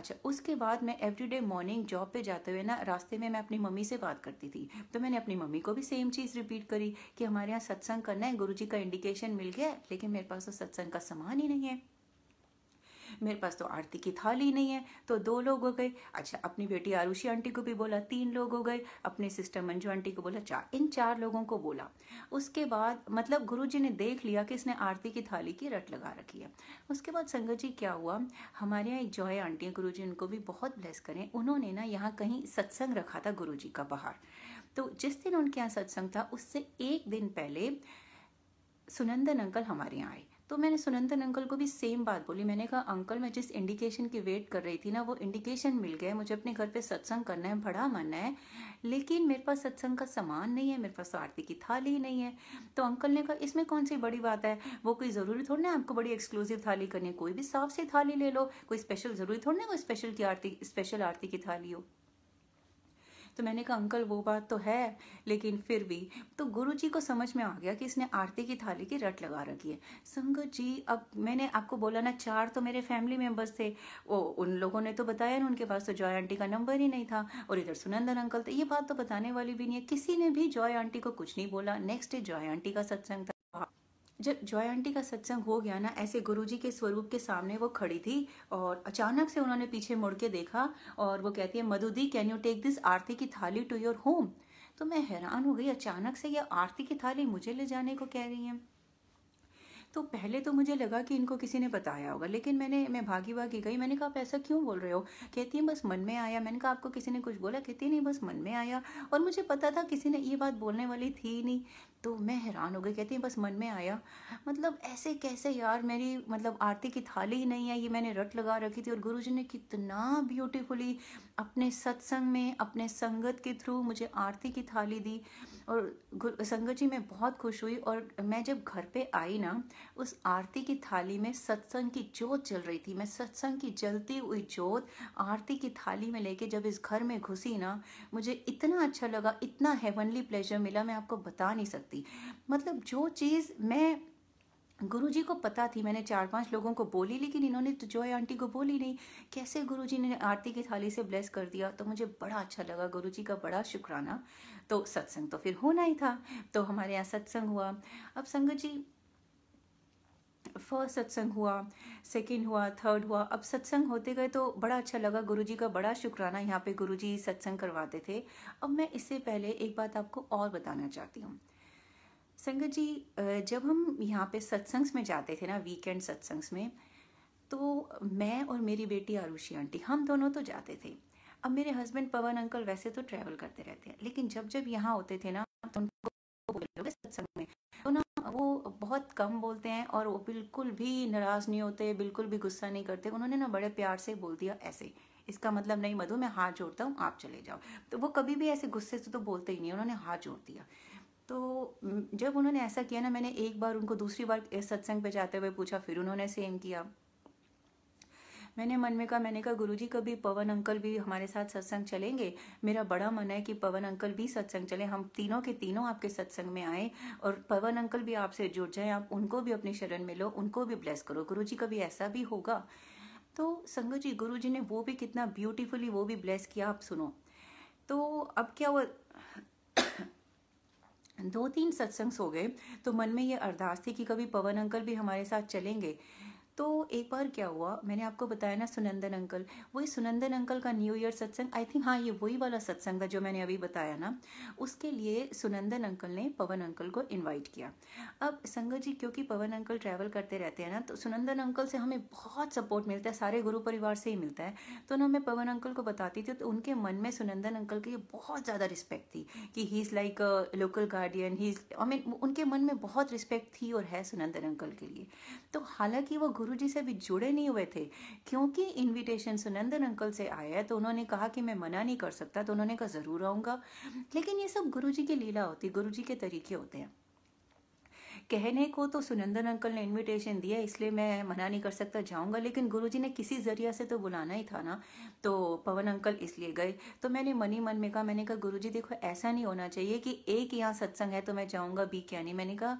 अच्छा उसके बाद मैं एवरीडे मॉर्निंग जॉब पे जाते हुए ना रास्ते में मैं अपनी मम्मी से बात करती थी तो मैंने अपनी मम्मी को भी सेम चीज़ रिपीट करी कि हमारे यहाँ सत्संग करना है गुरु का इंडिकेशन मिल गया लेकिन मेरे पास तो सत्संग का सामान ही नहीं है मेरे पास तो आरती की थाली नहीं है तो दो लोग हो गए अच्छा अपनी बेटी आरुषि आंटी को भी बोला तीन लोग हो गए अपने सिस्टर मंजू आंटी को बोला चार इन चार लोगों को बोला उसके बाद मतलब गुरु जी ने देख लिया कि इसने आरती की थाली की रट लगा रखी है उसके बाद संगत जी क्या हुआ हमारे यहाँ एक है आंटी गुरु जी उनको भी बहुत ब्लेस करें उन्होंने ना यहाँ कहीं सत्संग रखा था गुरु जी का बाहर तो जिस दिन उनके यहाँ सत्संग था उससे एक दिन पहले सुनंदन अंकल हमारे यहाँ आए तो मैंने सुनंदन अंकल को भी सेम बात बोली मैंने कहा अंकल मैं जिस इंडिकेशन की वेट कर रही थी ना वो इंडिकेशन मिल गया मुझे अपने घर पे सत्संग करना है बड़ा मन है लेकिन मेरे पास सत्संग का सामान नहीं है मेरे पास आरती की थाली नहीं है तो अंकल ने कहा इसमें कौन सी बड़ी बात है वो कोई ज़रूरी थोड़ी ना आपको बड़ी एक्सक्लूसिव थाली करनी है कोई भी साफ सी थाली ले लो कोई स्पेशल ज़रूरी थोड़ी ना कोई स्पेशल की आरती स्पेशल आरती की थाली हो तो मैंने कहा अंकल वो बात तो है लेकिन फिर भी तो गुरु जी को समझ में आ गया कि इसने आरती की थाली की रट लगा रखी है संगत जी अब मैंने आपको बोला ना चार तो मेरे फैमिली मेम्बर्स थे वो उन लोगों ने तो बताया ना उनके पास तो जॉय आंटी का नंबर ही नहीं था और इधर सुनंदन अंकल तो ये बात तो बताने वाली भी नहीं है किसी ने भी जॉय आंटी को कुछ नहीं बोला नेक्स्ट डे जॉय आंटी का सत्संग था जब जॉय आंटी का सत्संग हो गया ना ऐसे गुरुजी के स्वरूप के सामने वो खड़ी थी और अचानक से उन्होंने पीछे मुड़ के देखा और वो कहती है मधुदी कैन यू टेक दिस आरती की थाली टू योर होम तो मैं हैरान हो गई अचानक से ये आरती की थाली मुझे ले जाने को कह रही हैं तो पहले तो मुझे लगा कि इनको किसी ने बताया होगा लेकिन मैंने मैं भागी भागी गई मैंने कहा आप ऐसा क्यों बोल रहे हो कहती है बस मन में आया मैंने कहा आपको किसी ने कुछ बोला कहती नहीं बस मन में आया और मुझे पता था किसी ने ये बात बोलने वाली थी नहीं तो मैं हैरान हो गई कहती हैं बस मन में आया मतलब ऐसे कैसे यार मेरी मतलब आरती की थाली ही नहीं है ये मैंने रट लगा रखी थी और गुरु जी ने कितना ब्यूटीफुली अपने सत्संग में अपने संगत के थ्रू मुझे आरती की थाली दी और संगत जी मैं बहुत खुश हुई और मैं जब घर पे आई ना उस आरती की थाली में सत्संग की जोत जल रही थी मैं सत्संग की जलती हुई जोत आरती की थाली में लेके जब इस घर में घुसी ना मुझे इतना अच्छा लगा इतना हेवनली प्लेजर मिला मैं आपको बता नहीं सकती मतलब जो चीज़ मैं गुरु जी को पता थी मैंने चार पांच लोगों को बोली लेकिन इन्होंने तो जॉय आंटी को बोली नहीं कैसे गुरु जी ने आरती की थाली से ब्लेस कर दिया तो मुझे बड़ा अच्छा लगा गुरु जी का बड़ा शुक्राना तो सत्संग तो फिर होना ही था तो हमारे यहाँ सत्संग हुआ अब संगत जी फर्स्ट सत्संग हुआ सेकंड हुआ थर्ड हुआ अब सत्संग होते गए तो बड़ा अच्छा लगा गुरुजी का बड़ा शुक्राना यहाँ पे गुरुजी सत्संग करवाते थे अब मैं इससे पहले एक बात आपको और बताना चाहती हूँ संगत जी जब हम यहाँ पे सत्संग्स में जाते थे ना वीकेंड सत्संग्स में तो मैं और मेरी बेटी आरुषि आंटी हम दोनों तो जाते थे अब मेरे हस्बैंड पवन अंकल वैसे तो ट्रैवल करते रहते हैं लेकिन जब जब यहाँ होते थे ना तो उनको सत्संग में तो ना वो बहुत कम बोलते हैं और वो बिल्कुल भी नाराज़ नहीं होते बिल्कुल भी गुस्सा नहीं करते उन्होंने ना बड़े प्यार से बोल दिया ऐसे इसका मतलब नहीं मधु मैं हाथ जोड़ता हूँ आप चले जाओ तो वो कभी भी ऐसे गुस्से से तो बोलते ही नहीं उन्होंने हाथ जोड़ दिया तो जब उन्होंने ऐसा किया ना मैंने एक बार उनको दूसरी बार सत्संग पे जाते हुए पूछा फिर उन्होंने सेम किया मैंने मन में कहा मैंने कहा गुरुजी कभी पवन अंकल भी हमारे साथ सत्संग चलेंगे मेरा बड़ा मन है कि पवन अंकल भी सत्संग चले हम तीनों के तीनों आपके सत्संग में आए और पवन अंकल भी आपसे जुड़ जाएं आप उनको भी अपनी शरण में लो उनको भी ब्लेस करो गुरुजी कभी ऐसा भी होगा तो संगत जी गुरु जी ने वो भी कितना ब्यूटिफुली वो भी ब्लेस किया आप सुनो तो अब क्या वो [COUGHS] दो तीन सत्संग हो गए तो मन में ये अरदास थी कि कभी पवन अंकल भी हमारे साथ चलेंगे तो एक बार क्या हुआ मैंने आपको बताया ना सुनंदन अंकल वही सुनंदन अंकल का न्यू ईयर सत्संग आई थिंक हाँ ये वही वाला सत्संग था जो मैंने अभी बताया ना उसके लिए सुनंदन अंकल ने पवन अंकल को इनवाइट किया अब संगत जी क्योंकि पवन अंकल ट्रैवल करते रहते हैं ना तो सुनंदन अंकल से हमें बहुत सपोर्ट मिलता है सारे गुरु परिवार से ही मिलता है तो ना मैं पवन अंकल को बताती थी तो उनके मन में सुनंदन अंकल की बहुत ज़्यादा रिस्पेक्ट थी कि he is like local guardian he is I mean उनके मन में बहुत रिस्पेक्ट थी और है सुनंदन अंकल के लिए तो हालांकि वो गुरुजी से भी जुड़े नहीं हुए थे क्योंकि इनविटेशन सुनंदन अंकल से आया है तो उन्होंने कहा कि मैं मना नहीं कर सकता तो उन्होंने कहा ज़रूर आऊँगा लेकिन ये सब जी की लीला होती जी के तरीके होते हैं कहने को तो सुनंदन अंकल ने इनविटेशन दिया इसलिए मैं मना नहीं कर सकता जाऊंगा लेकिन गुरुजी ने किसी ज़रिया से तो बुलाना ही था ना तो पवन अंकल इसलिए गए तो मैंने मनी मन में कहा मैंने कहा गुरुजी देखो ऐसा नहीं होना चाहिए कि एक यहाँ सत्संग है तो मैं जाऊँगा बी क्या नहीं मैंने कहा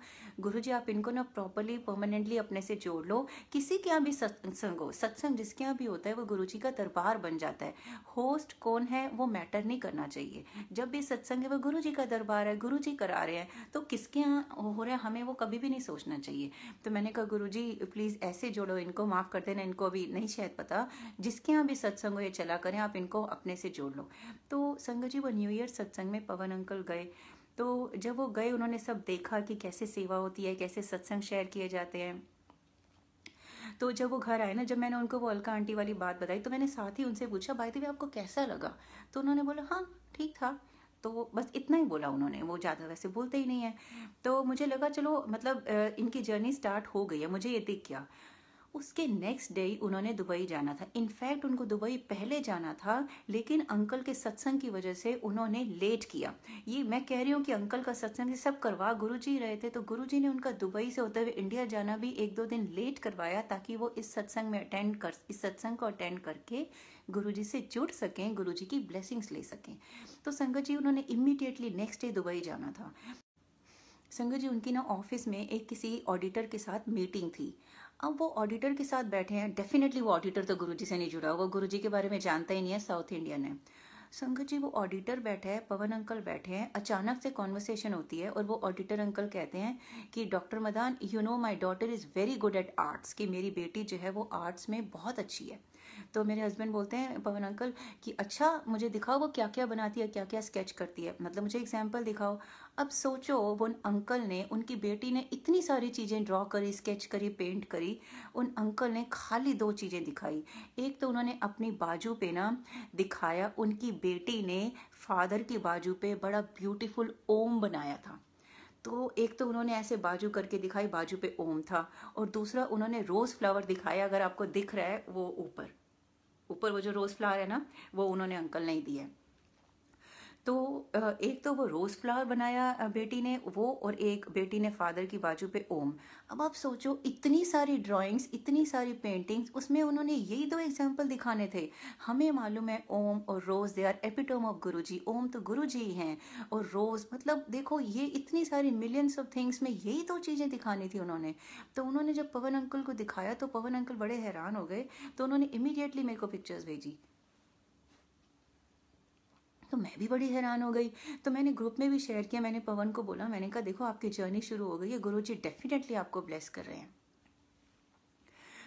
गुरु जी आप इनको ना प्रॉपरली परमानेंटली अपने से जोड़ लो किसी के यहाँ भी सत्संग हो सत्संग जिसके यहाँ भी होता है वो गुरु जी का दरबार बन जाता है होस्ट कौन है वो मैटर नहीं करना चाहिए जब भी सत्संग है वो गुरु जी का दरबार है गुरु जी करा रहे हैं तो किसके यहाँ हो रहे हैं हमें वो कभी भी नहीं सोचना चाहिए तो मैंने कहा गुरु जी प्लीज़ ऐसे जोड़ो इनको माफ़ कर देना इनको अभी नहीं शायद पता जिसके यहाँ भी सत्संग ये चला करें आप इनको अपने से जोड़ लो तो संगत जी वो न्यू ईयर सत्संग में पवन अंकल गए तो जब वो गए उन्होंने सब देखा कि कैसे सेवा होती है कैसे सत्संग शेयर किए जाते हैं तो जब वो घर आए ना जब मैंने उनको वो अलका आंटी वाली बात बताई तो मैंने साथ ही उनसे पूछा भाई देवी आपको कैसा लगा तो उन्होंने बोला हाँ ठीक था तो बस इतना ही बोला उन्होंने वो ज़्यादा वैसे बोलते ही नहीं है तो मुझे लगा चलो मतलब इनकी जर्नी स्टार्ट हो गई है मुझे ये दिख गया उसके नेक्स्ट डे उन्होंने दुबई जाना था इनफैक्ट उनको दुबई पहले जाना था लेकिन अंकल के सत्संग की वजह से उन्होंने लेट किया ये मैं कह रही हूँ कि अंकल का सत्संग सब करवा गुरु जी रहे थे तो गुरु जी ने उनका दुबई से होते हुए इंडिया जाना भी एक दो दिन लेट करवाया ताकि वो इस सत्संग में अटेंड कर इस सत्संग को अटेंड करके गुरु जी से जुड़ सकें गुरु जी की ब्लेसिंग्स ले सकें तो संगत जी उन्होंने इमिडिएटली नेक्स्ट डे दुबई जाना था संगत जी उनकी ना ऑफिस में एक किसी ऑडिटर के साथ मीटिंग थी अब वो ऑडिटर के साथ बैठे हैं डेफिनेटली वो ऑडिटर तो गुरु जी से नहीं जुड़ा होगा गुरु जी के बारे में जानता ही नहीं है साउथ इंडियन है संगत जी वो ऑडिटर बैठे हैं पवन अंकल बैठे हैं अचानक से कॉन्वर्सेशन होती है और वो ऑडिटर अंकल कहते हैं कि doctor Madan you know my daughter is very good at arts कि मेरी बेटी जो है वो आर्ट्स में बहुत अच्छी है तो मेरे हस्बैंड बोलते हैं पवन अंकल कि अच्छा मुझे दिखाओ वो क्या क्या बनाती है क्या क्या स्केच करती है मतलब मुझे एग्जाम्पल दिखाओ अब सोचो उन अंकल ने उनकी बेटी ने इतनी सारी चीज़ें ड्रॉ करी स्केच करी पेंट करी उन अंकल ने खाली दो चीज़ें दिखाई एक तो उन्होंने अपनी बाजू पे ना दिखाया उनकी बेटी ने फादर की बाजू पे बड़ा ब्यूटीफुल ओम बनाया था तो एक तो उन्होंने ऐसे बाजू करके दिखाई बाजू पे ओम था और दूसरा उन्होंने रोज़ फ्लावर दिखाया अगर आपको दिख रहा है वो ऊपर ऊपर वो जो रोज़ फ्लावर है ना वो उन्होंने अंकल नहीं दिए दिया है तो एक तो वो रोज़ फ्लावर बनाया बेटी ने वो और एक बेटी ने फादर की बाजू पे ओम अब आप सोचो इतनी सारी ड्राइंग्स इतनी सारी पेंटिंग्स उसमें उन्होंने यही दो एग्जाम्पल दिखाने थे हमें मालूम है ओम और Rose they are epitome of Guru ji ओम तो गुरु जी ही हैं और रोज़ मतलब देखो ये इतनी सारी मिलियंस ऑफ थिंग्स में यही दो चीज़ें दिखानी थी उन्होंने तो उन्होंने जब पवन अंकल को दिखाया तो पवन अंकल बड़े हैरान हो गए तो उन्होंने इमीडिएटली मेरे को पिक्चर्स भेजी तो मैं भी बड़ी हैरान हो गई तो मैंने ग्रुप में भी शेयर किया मैंने पवन को बोला मैंने कहा देखो आपकी जर्नी शुरू हो गई है गुरु जी डेफिनेटली आपको ब्लेस कर रहे हैं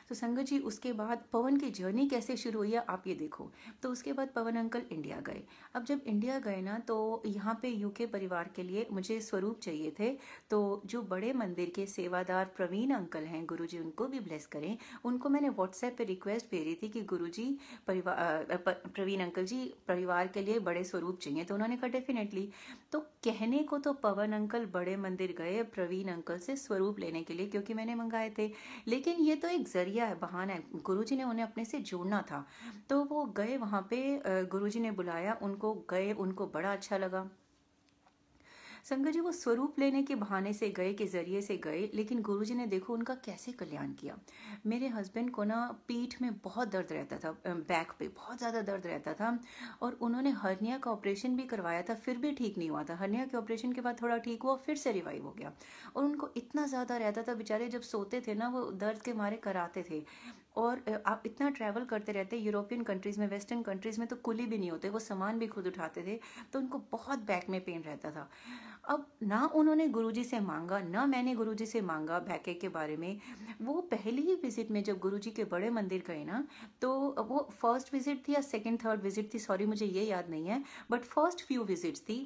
तो संगत जी उसके बाद पवन की जर्नी कैसे शुरू हुई है आप ये देखो तो उसके बाद पवन अंकल इंडिया गए अब जब इंडिया गए ना तो यहाँ पे यूके परिवार के लिए मुझे स्वरूप चाहिए थे तो जो बड़े मंदिर के सेवादार प्रवीण अंकल हैं गुरु जी उनको भी ब्लेस करें उनको मैंने व्हाट्सएप पर रिक्वेस्ट भेजी थी कि गुरु जी परिवार प्रवीण अंकल जी परिवार के लिए बड़े स्वरूप चाहिए तो उन्होंने कहा डेफिनेटली तो कहने को तो पवन अंकल बड़े मंदिर गए प्रवीण अंकल से स्वरूप लेने के लिए क्योंकि मैंने मंगाए थे लेकिन ये तो एक जरिया जरिया है बहाना है गुरु ने उन्हें अपने से जोड़ना था तो वो गए वहाँ पे गुरु ने बुलाया उनको गए उनको बड़ा अच्छा लगा शंकर जी वो स्वरूप लेने के बहाने से गए के जरिए से गए लेकिन गुरु जी ने देखो उनका कैसे कल्याण किया मेरे हस्बैंड को ना पीठ में बहुत दर्द रहता था बैक पे बहुत ज़्यादा दर्द रहता था और उन्होंने हर्निया का ऑपरेशन भी करवाया था फिर भी ठीक नहीं हुआ था हर्निया के ऑपरेशन के बाद थोड़ा ठीक हुआ फिर से रिवाइव हो गया और उनको इतना ज़्यादा रहता था बेचारे जब सोते थे ना वो दर्द के मारे कराते थे और आप इतना ट्रैवल करते रहते यूरोपियन कंट्रीज़ में वेस्टर्न कंट्रीज़ में तो कुली भी नहीं होते वो सामान भी खुद उठाते थे तो उनको बहुत बैक में पेन रहता था अब ना उन्होंने गुरुजी से मांगा ना मैंने गुरुजी से मांगा बैके के बारे में वो पहली ही विज़िट में जब गुरुजी के बड़े मंदिर गए ना तो वो फर्स्ट विज़िट थी या सेकेंड थर्ड विज़िट थी सॉरी मुझे ये याद नहीं है बट फर्स्ट फ्यू विज़िट्स थी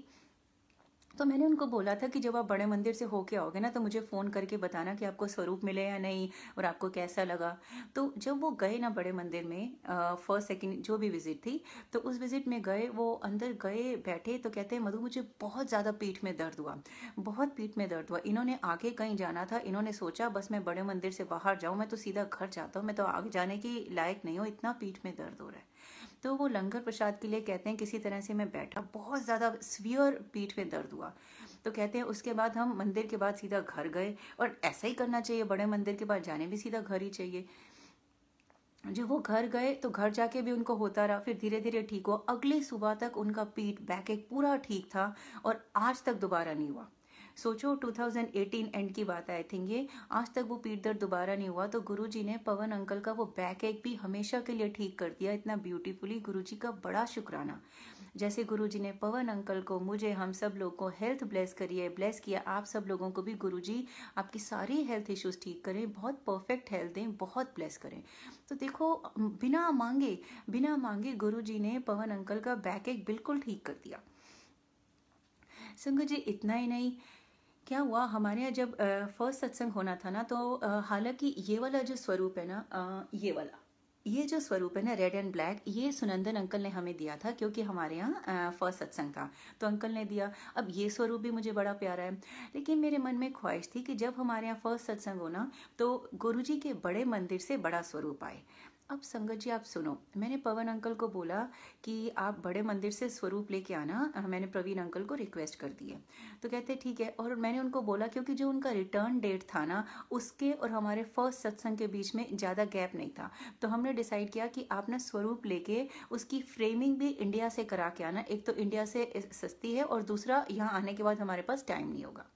तो मैंने उनको बोला था कि जब आप बड़े मंदिर से होके आओगे ना तो मुझे फ़ोन करके बताना कि आपको स्वरूप मिले या नहीं और आपको कैसा लगा तो जब वो गए ना बड़े मंदिर में फर्स्ट सेकंड जो भी विज़िट थी तो उस विज़िट में गए वो अंदर गए बैठे तो कहते हैं मधु मुझे बहुत ज़्यादा पीठ में दर्द हुआ बहुत पीठ में दर्द हुआ इन्होंने आगे कहीं जाना था इन्होंने सोचा बस मैं बड़े मंदिर से बाहर जाऊँ मैं तो सीधा घर जाता हूँ मैं तो आगे जाने की लायक नहीं हूँ इतना पीठ में दर्द हो रहा है तो वो लंगर प्रसाद के लिए कहते हैं किसी तरह से मैं बैठा बहुत ज़्यादा स्वियर पीठ में दर्द हुआ तो कहते हैं उसके बाद हम मंदिर के बाद सीधा घर गए और ऐसा ही करना चाहिए बड़े मंदिर के बाद जाने भी सीधा घर ही चाहिए जब वो घर गए तो घर जाके भी उनको होता रहा फिर धीरे धीरे ठीक हुआ अगली सुबह तक उनका पीठ बैक एक पूरा ठीक था और आज तक दोबारा नहीं हुआ सोचो 2018 एंड की बात आई थिंक ये आज तक वो पीठ दर्द दोबारा नहीं हुआ तो गुरु जी ने पवन अंकल का वो बैक एक भी हमेशा के लिए ठीक कर दिया इतना ब्यूटीफुली गुरु जी का बड़ा शुक्राना जैसे गुरु जी ने पवन अंकल को मुझे हम सब लोग को हेल्थ ब्लेस करिए ब्लेस किया आप सब लोगों को भी गुरु जी आपकी सारी हेल्थ इश्यूज ठीक करें बहुत परफेक्ट हेल्थ दें बहुत ब्लेस करें तो देखो बिना मांगे बिना मांगे गुरु जी ने पवन अंकल का बैक एक बिल्कुल ठीक कर दिया संग जी इतना ही नहीं क्या हुआ हमारे यहाँ जब फर्स्ट सत्संग होना था ना तो हालांकि ये वाला जो स्वरूप है ना ये वाला ये जो स्वरूप है ना रेड एंड ब्लैक ये सुनंदन अंकल ने हमें दिया था क्योंकि हमारे यहाँ फर्स्ट सत्संग था तो अंकल ने दिया अब ये स्वरूप भी मुझे बड़ा प्यारा है लेकिन मेरे मन में ख्वाहिश थी कि जब हमारे यहाँ फर्स्ट सत्संग हो ना तो गुरुजी के बड़े मंदिर से बड़ा स्वरूप आए अब संगत जी आप सुनो मैंने पवन अंकल को बोला कि आप बड़े मंदिर से स्वरूप लेके आना मैंने प्रवीण अंकल को रिक्वेस्ट कर दी है तो कहते ठीक है और मैंने उनको बोला क्योंकि जो उनका रिटर्न डेट था ना उसके और हमारे फर्स्ट सत्संग के बीच में ज़्यादा गैप नहीं था तो हमने डिसाइड किया कि आप ना स्वरूप लेके उसकी फ्रेमिंग भी इंडिया से करा के आना एक तो इंडिया से सस्ती है और दूसरा यहाँ आने के बाद हमारे पास टाइम नहीं होगा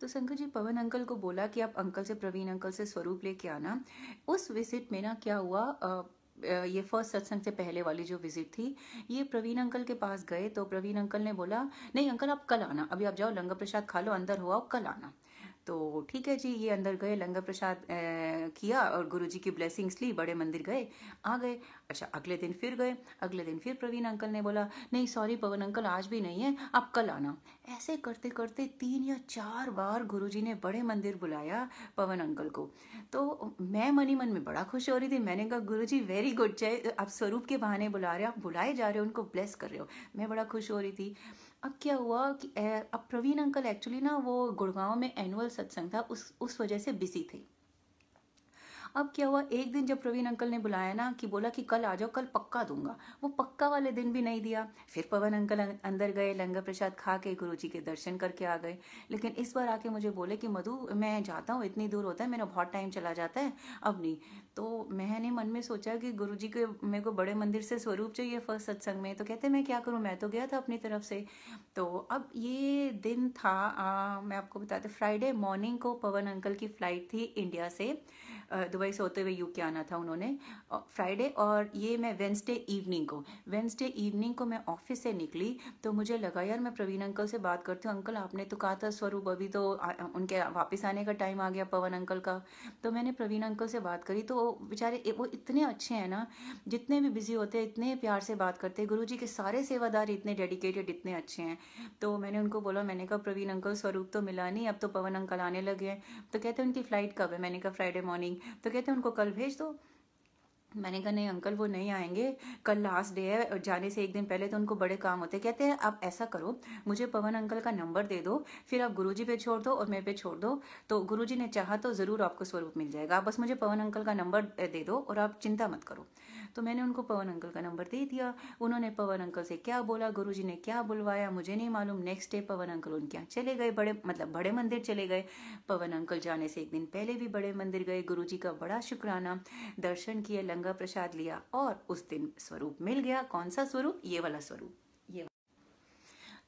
तो शंकर जी पवन अंकल को बोला कि आप अंकल से प्रवीण अंकल से स्वरूप लेके आना उस विजिट में ना क्या हुआ आ, ये फर्स्ट सत्संग से पहले वाली जो विजिट थी ये प्रवीण अंकल के पास गए तो प्रवीण अंकल ने बोला नहीं अंकल आप कल आना अभी आप जाओ लंगा प्रसाद खा लो अंदर हो आओ कल आना तो ठीक है जी ये अंदर गए लंगर प्रसाद किया और गुरु जी की ब्लेसिंग्स ली बड़े मंदिर गए आ गए अच्छा अगले दिन फिर गए अगले दिन फिर प्रवीण अंकल ने बोला नहीं सॉरी पवन अंकल आज भी नहीं है आप कल आना ऐसे करते करते तीन या चार बार गुरु जी ने बड़े मंदिर बुलाया पवन अंकल को तो मैं मनी मन में बड़ा खुश हो रही थी मैंने कहा गुरु जी वेरी गुड चाहे आप स्वरूप के बहाने बुला रहे हो आप बुलाए जा रहे हो उनको ब्लेस कर रहे हो मैं बड़ा खुश हो रही थी अब क्या हुआ कि अब प्रवीण अंकल एक्चुअली ना वो गुड़गांव में एनुअल सत्संग था उस उस वजह से बिजी थे अब क्या हुआ एक दिन जब प्रवीण अंकल ने बुलाया ना कि बोला कि कल आ जाओ कल पक्का दूंगा वो पक्का वाले दिन भी नहीं दिया फिर पवन अंकल अं-, अंदर गए लंगर प्रसाद खा के गुरु जी के दर्शन करके आ गए लेकिन इस बार आके मुझे बोले कि मधु मैं जाता हूँ इतनी दूर होता है मेरा बहुत टाइम चला जाता है अब नहीं तो मैंने मन में सोचा कि गुरु जी के मेरे को बड़े मंदिर से स्वरूप चाहिए फर्स्ट सत्संग में तो कहते मैं क्या करूँ मैं तो गया था अपनी तरफ से तो अब ये दिन था आ, मैं आपको बताते फ्राइडे मॉर्निंग को पवन अंकल की फ़्लाइट थी इंडिया से दुबई से होते हुए यूके आना था उन्होंने फ्राइडे और ये मैं वेंसडे इवनिंग को वेंसडे इवनिंग को मैं ऑफिस से निकली तो मुझे लगा यार मैं प्रवीण अंकल से बात करती हूँ अंकल आपने तो कहा था स्वरूप अभी तो उनके वापस आने का टाइम आ गया पवन अंकल का तो मैंने प्रवीण अंकल से बात करी तो बेचारे वो इतने अच्छे हैं ना जितने भी बिजी होते हैं इतने प्यार से बात करते हैं गुरु के सारे सेवादार इतने डेडिकेटेड इतने अच्छे हैं तो मैंने उनको बोला मैंने कहा प्रवीण अंकल स्वरूप तो मिला नहीं अब तो पवन अंकल आने लगे हैं तो कहते हैं उनकी फ़्लाइट कब है मैंने कहा फ्राइडे मॉर्निंग तो कहते हैं उनको कल भेज दो मैंने कहा नहीं अंकल वो नहीं आएंगे कल लास्ट डे है और जाने से एक दिन पहले तो उनको बड़े काम होते कहते हैं आप ऐसा करो मुझे पवन अंकल का नंबर दे दो फिर आप गुरुजी पे छोड़ दो और मेरे पे छोड़ दो तो गुरुजी ने चाहा तो ज़रूर आपको स्वरूप मिल जाएगा आप बस मुझे पवन अंकल का नंबर दे दो और आप चिंता मत करो तो मैंने उनको पवन अंकल का नंबर दे दिया उन्होंने पवन अंकल से क्या बोला गुरु जी ने क्या बुलवाया मुझे नहीं मालूम नेक्स्ट डे पवन अंकल उनके यहाँ चले गए बड़े मतलब बड़े मंदिर चले गए पवन अंकल जाने से एक दिन पहले भी बड़े मंदिर गए गुरु जी का बड़ा शुक्राना दर्शन किया लंगा प्रसाद लिया और उस दिन स्वरूप मिल गया कौन सा स्वरूप ये वाला स्वरूप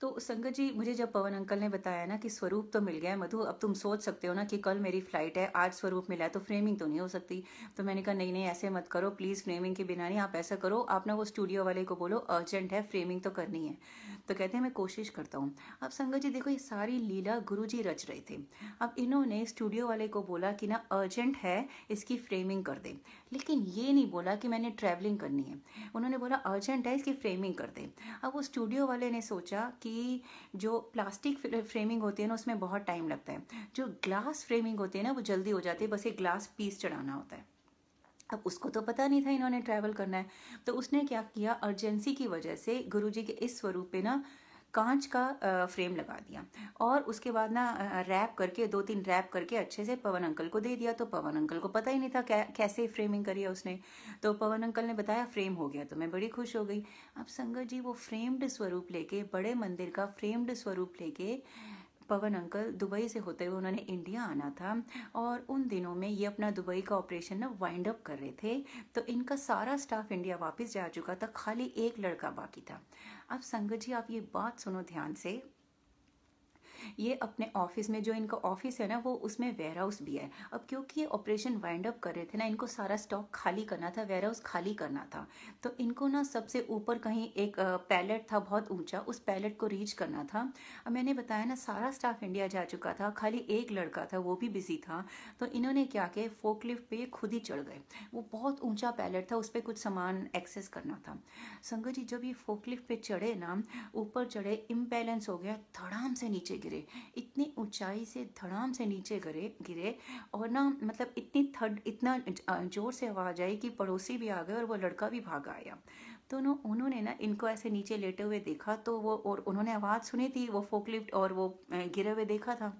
तो संगत जी मुझे जब पवन अंकल ने बताया ना कि स्वरूप तो मिल गया है मधु अब तुम सोच सकते हो ना कि कल मेरी फ्लाइट है आज स्वरूप मिला है तो फ्रेमिंग तो नहीं हो सकती तो मैंने कहा नहीं नहीं ऐसे मत करो प्लीज़ फ्रेमिंग के बिना नहीं आप ऐसा करो आप ना वो स्टूडियो वाले को बोलो अर्जेंट है फ्रेमिंग तो करनी है तो कहते हैं मैं कोशिश करता हूँ अब संगत जी देखो ये सारी लीला गुरु जी रच रहे थे अब इन्होंने स्टूडियो वाले को बोला कि ना अर्जेंट है इसकी फ्रेमिंग कर दे लेकिन ये नहीं बोला कि मैंने ट्रैवलिंग करनी है उन्होंने बोला अर्जेंट है इसकी फ्रेमिंग कर दें अब वो स्टूडियो वाले ने सोचा कि जो प्लास्टिक फ्रेमिंग होती है ना उसमें बहुत टाइम लगता है जो ग्लास फ्रेमिंग होती है ना वो जल्दी हो जाती है बस एक ग्लास पीस चढ़ाना होता है अब उसको तो पता नहीं था इन्होंने ट्रैवल करना है तो उसने क्या किया अर्जेंसी की वजह से गुरुजी के इस स्वरूप पे ना कांच का फ्रेम लगा दिया और उसके बाद ना रैप करके दो तीन रैप करके अच्छे से पवन अंकल को दे दिया तो पवन अंकल को पता ही नहीं था क्या कैसे फ्रेमिंग करी है उसने तो पवन अंकल ने बताया फ्रेम हो गया तो मैं बड़ी खुश हो गई अब संगत जी वो फ्रेम्ड स्वरूप लेके बड़े मंदिर का फ्रेम्ड स्वरूप लेके पवन अंकल दुबई से होते हुए उन्होंने इंडिया आना था और उन दिनों में ये अपना दुबई का ऑपरेशन ना वाइंड अप कर रहे थे तो इनका सारा स्टाफ इंडिया वापस जा चुका था खाली एक लड़का बाकी था अब संगत जी आप ये बात सुनो ध्यान से ये अपने ऑफिस में जो इनका ऑफिस है ना वो उसमें वेयर हाउस भी है अब क्योंकि ये ऑपरेशन वाइंड अप कर रहे थे ना इनको सारा स्टॉक खाली करना था वेयर हाउस खाली करना था तो इनको ना सबसे ऊपर कहीं एक पैलेट था बहुत ऊंचा उस पैलेट को रीच करना था अब मैंने बताया ना सारा स्टाफ इंडिया जा चुका था खाली एक लड़का था वो भी बिजी था तो इन्होंने क्या किया फोकलिफ्ट पे खुद ही चढ़ गए वो बहुत ऊंचा पैलेट था उस पर कुछ सामान एक्सेस करना था संगत जी जब ये फोकलिफ्ट पे चढ़े ना ऊपर चढ़े इम्बेलेंस हो गया धड़ाम से नीचे गिर गिरे इतनी ऊंचाई से धड़ाम से नीचे गिरे गिरे और ना मतलब इतनी थड इतना ज़ोर से आवाज़ आई कि पड़ोसी भी आ गए और वो लड़का भी भाग आया तो उन्होंने ना इनको ऐसे नीचे लेटे हुए देखा तो वो और उन्होंने आवाज़ सुनी थी वो फोकलिफ्ट और वो गिरे हुए देखा था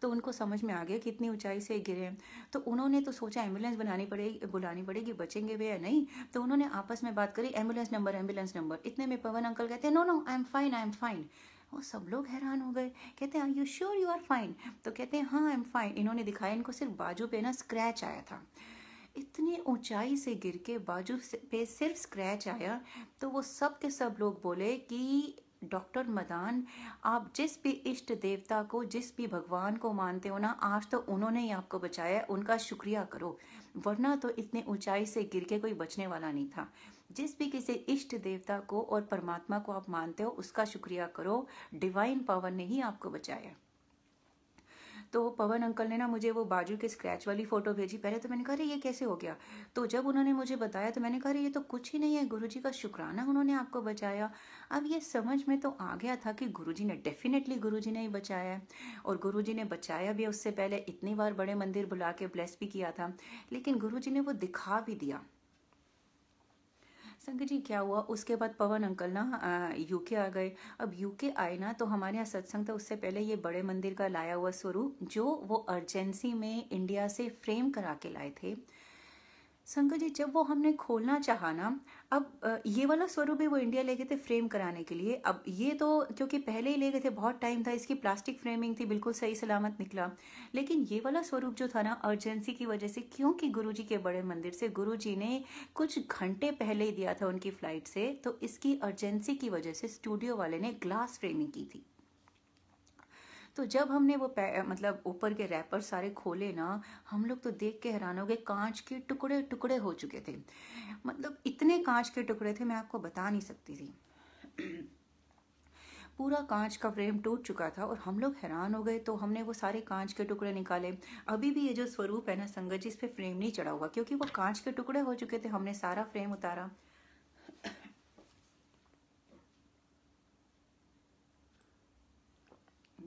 तो उनको समझ में आ गया कि इतनी ऊंचाई से गिरे हैं तो उन्होंने तो सोचा एम्बुलेंस बनानी पड़ेगी बुलानी पड़ेगी बचेंगे वे या नहीं तो उन्होंने आपस में बात करी एम्बुलेंस नंबर एम्बुलेंस नंबर इतने में पवन अंकल कहते हैं no no I am fine I am fine वो सब लोग हैरान हो गए कहते हैं I you sure you are fine तो कहते हैं हाँ आई एम फाइन इन्होंने दिखाया इनको सिर्फ बाजू पे ना स्क्रैच आया था इतनी ऊंचाई से गिर के बाजू पे सिर्फ स्क्रैच आया तो वो सब के सब लोग बोले कि डॉक्टर मदान आप जिस भी इष्ट देवता को जिस भी भगवान को मानते हो ना आज तो उन्होंने ही आपको बचाया उनका शुक्रिया करो वरना तो इतने ऊंचाई से गिर के कोई बचने वाला नहीं था जिस भी किसी इष्ट देवता को और परमात्मा को आप मानते हो उसका शुक्रिया करो डिवाइन पावर ने ही आपको बचाया तो पवन अंकल ने ना मुझे वो बाजू के स्क्रैच वाली फ़ोटो भेजी पहले तो मैंने कहा ये कैसे हो गया तो जब उन्होंने मुझे बताया तो मैंने कहा ये तो कुछ ही नहीं है गुरु जी का शुक्राना उन्होंने आपको बचाया अब ये समझ में तो आ गया था कि गुरु जी ने डेफिनेटली गुरु जी ने ही बचाया है और गुरु जी ने बचाया भी उससे पहले इतनी बार बड़े मंदिर बुला के ब्लेस भी किया था लेकिन गुरु जी ने वो दिखा भी दिया संग जी क्या हुआ उसके बाद पवन अंकल ना यूके आ गए अब यूके आए ना तो हमारे यहाँ सत्संग था उससे पहले ये बड़े मंदिर का लाया हुआ स्वरूप जो वो अर्जेंसी में इंडिया से फ्रेम करा के लाए थे शंकर जी जब वो हमने खोलना चाहा ना अब ये वाला स्वरूप भी वो इंडिया ले गए थे फ्रेम कराने के लिए अब ये तो क्योंकि पहले ही ले गए थे बहुत टाइम था इसकी प्लास्टिक फ्रेमिंग थी बिल्कुल सही सलामत निकला लेकिन ये वाला स्वरूप जो था ना अर्जेंसी की वजह से क्योंकि गुरु जी के बड़े मंदिर से गुरु जी ने कुछ घंटे पहले ही दिया था उनकी फ्लाइट से तो इसकी अर्जेंसी की वजह से स्टूडियो वाले ने ग्लास फ्रेमिंग की थी तो जब हमने वो मतलब ऊपर के रैपर सारे खोले ना हम लोग तो देख के हैरान हो गए कांच के टुकड़े टुकड़े हो चुके थे मतलब इतने कांच के टुकड़े थे मैं आपको बता नहीं सकती थी पूरा कांच का फ्रेम टूट चुका था और हम लोग हैरान हो गए तो हमने वो सारे कांच के टुकड़े निकाले अभी भी ये जो स्वरूप है ना संगत जी इस पर फ्रेम नहीं चढ़ा हुआ क्योंकि वो कांच के टुकड़े हो चुके थे हमने सारा फ्रेम उतारा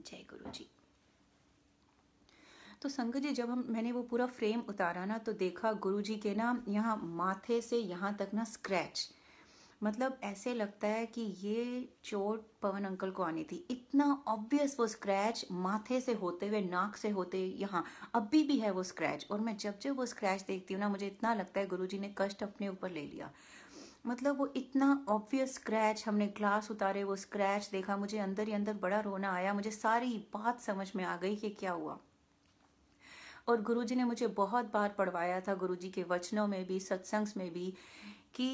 जय गुरु जी तो संगत जी जब हम मैंने वो पूरा फ्रेम उतारा ना तो देखा गुरु जी के ना यहाँ माथे से यहाँ तक ना स्क्रैच मतलब ऐसे लगता है कि ये चोट पवन अंकल को आनी थी इतना ऑब्वियस वो स्क्रैच माथे से होते हुए नाक से होते यहाँ अभी भी है वो स्क्रैच और मैं जब जब वो स्क्रैच देखती हूँ ना मुझे इतना लगता है गुरुजी ने कष्ट अपने ऊपर ले लिया मतलब वो इतना ऑब्वियस स्क्रैच हमने ग्लास उतारे वो स्क्रैच देखा मुझे अंदर ही अंदर बड़ा रोना आया मुझे सारी बात समझ में आ गई कि क्या हुआ और गुरुजी ने मुझे बहुत बार पढ़वाया था गुरुजी के वचनों में भी सत्संग में भी कि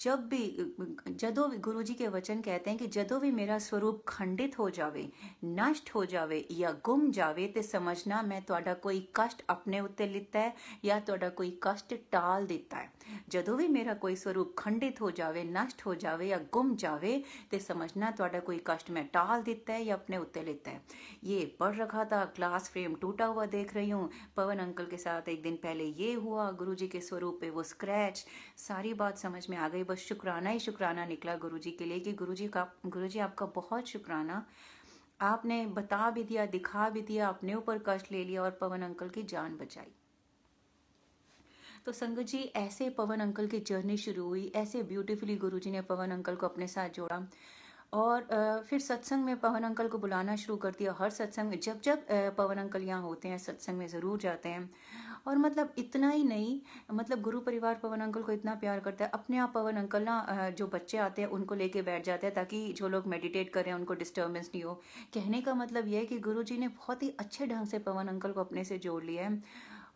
जब भी जदों गुरु जी के वचन कहते हैं कि जदों भी मेरा स्वरूप खंडित हो जावे नष्ट हो जावे या गुम जावे तो समझना मैं ਤੁਹਾਡਾ कोई कष्ट अपने उत्ते लिता है या ਤੁਹਾਡਾ कोई कष्ट टाल दिता है जदों भी मेरा कोई स्वरूप खंडित हो जाए नष्ट हो जाए या गुम ਜਾਵੇ तो समझना ਤੁਹਾਡਾ कोई कष्ट मैं टाल दिता है या अपने उत्ते लेता है ये पढ़ रखा था क्लास फ्रेम टूटा हुआ देख रही हूँ पवन अंकल के साथ एक दिन पहले ये हुआ गुरु जी के स्वरूप पे वो स्क्रैच सारी बात समझ में आ गई बस शुक्राना ही शुक्राना निकला गुरुजी के लिए कि गुरुजी का गुरुजी आपका बहुत शुक्राना आपने बता भी दिया दिखा भी दिया अपने ऊपर कष्ट ले लिया और पवन अंकल की जान बचाई तो संगत जी ऐसे पवन अंकल की जर्नी शुरू हुई ऐसे ब्यूटीफुली गुरुजी ने पवन अंकल को अपने साथ जोड़ा और फिर सत्संग में पवन अंकल को बुलाना शुरू कर दिया हर सत्संग में जब जब पवन अंकल यहाँ होते हैं सत्संग में ज़रूर जाते हैं और मतलब इतना ही नहीं मतलब गुरु परिवार पवन अंकल को इतना प्यार करता है अपने आप पवन अंकल ना जो बच्चे आते हैं उनको लेके बैठ जाते हैं ताकि जो लोग मेडिटेट कर रहे हैं उनको डिस्टर्बेंस नहीं हो कहने का मतलब यह है कि गुरु जी ने बहुत ही अच्छे ढंग से पवन अंकल को अपने से जोड़ लिया है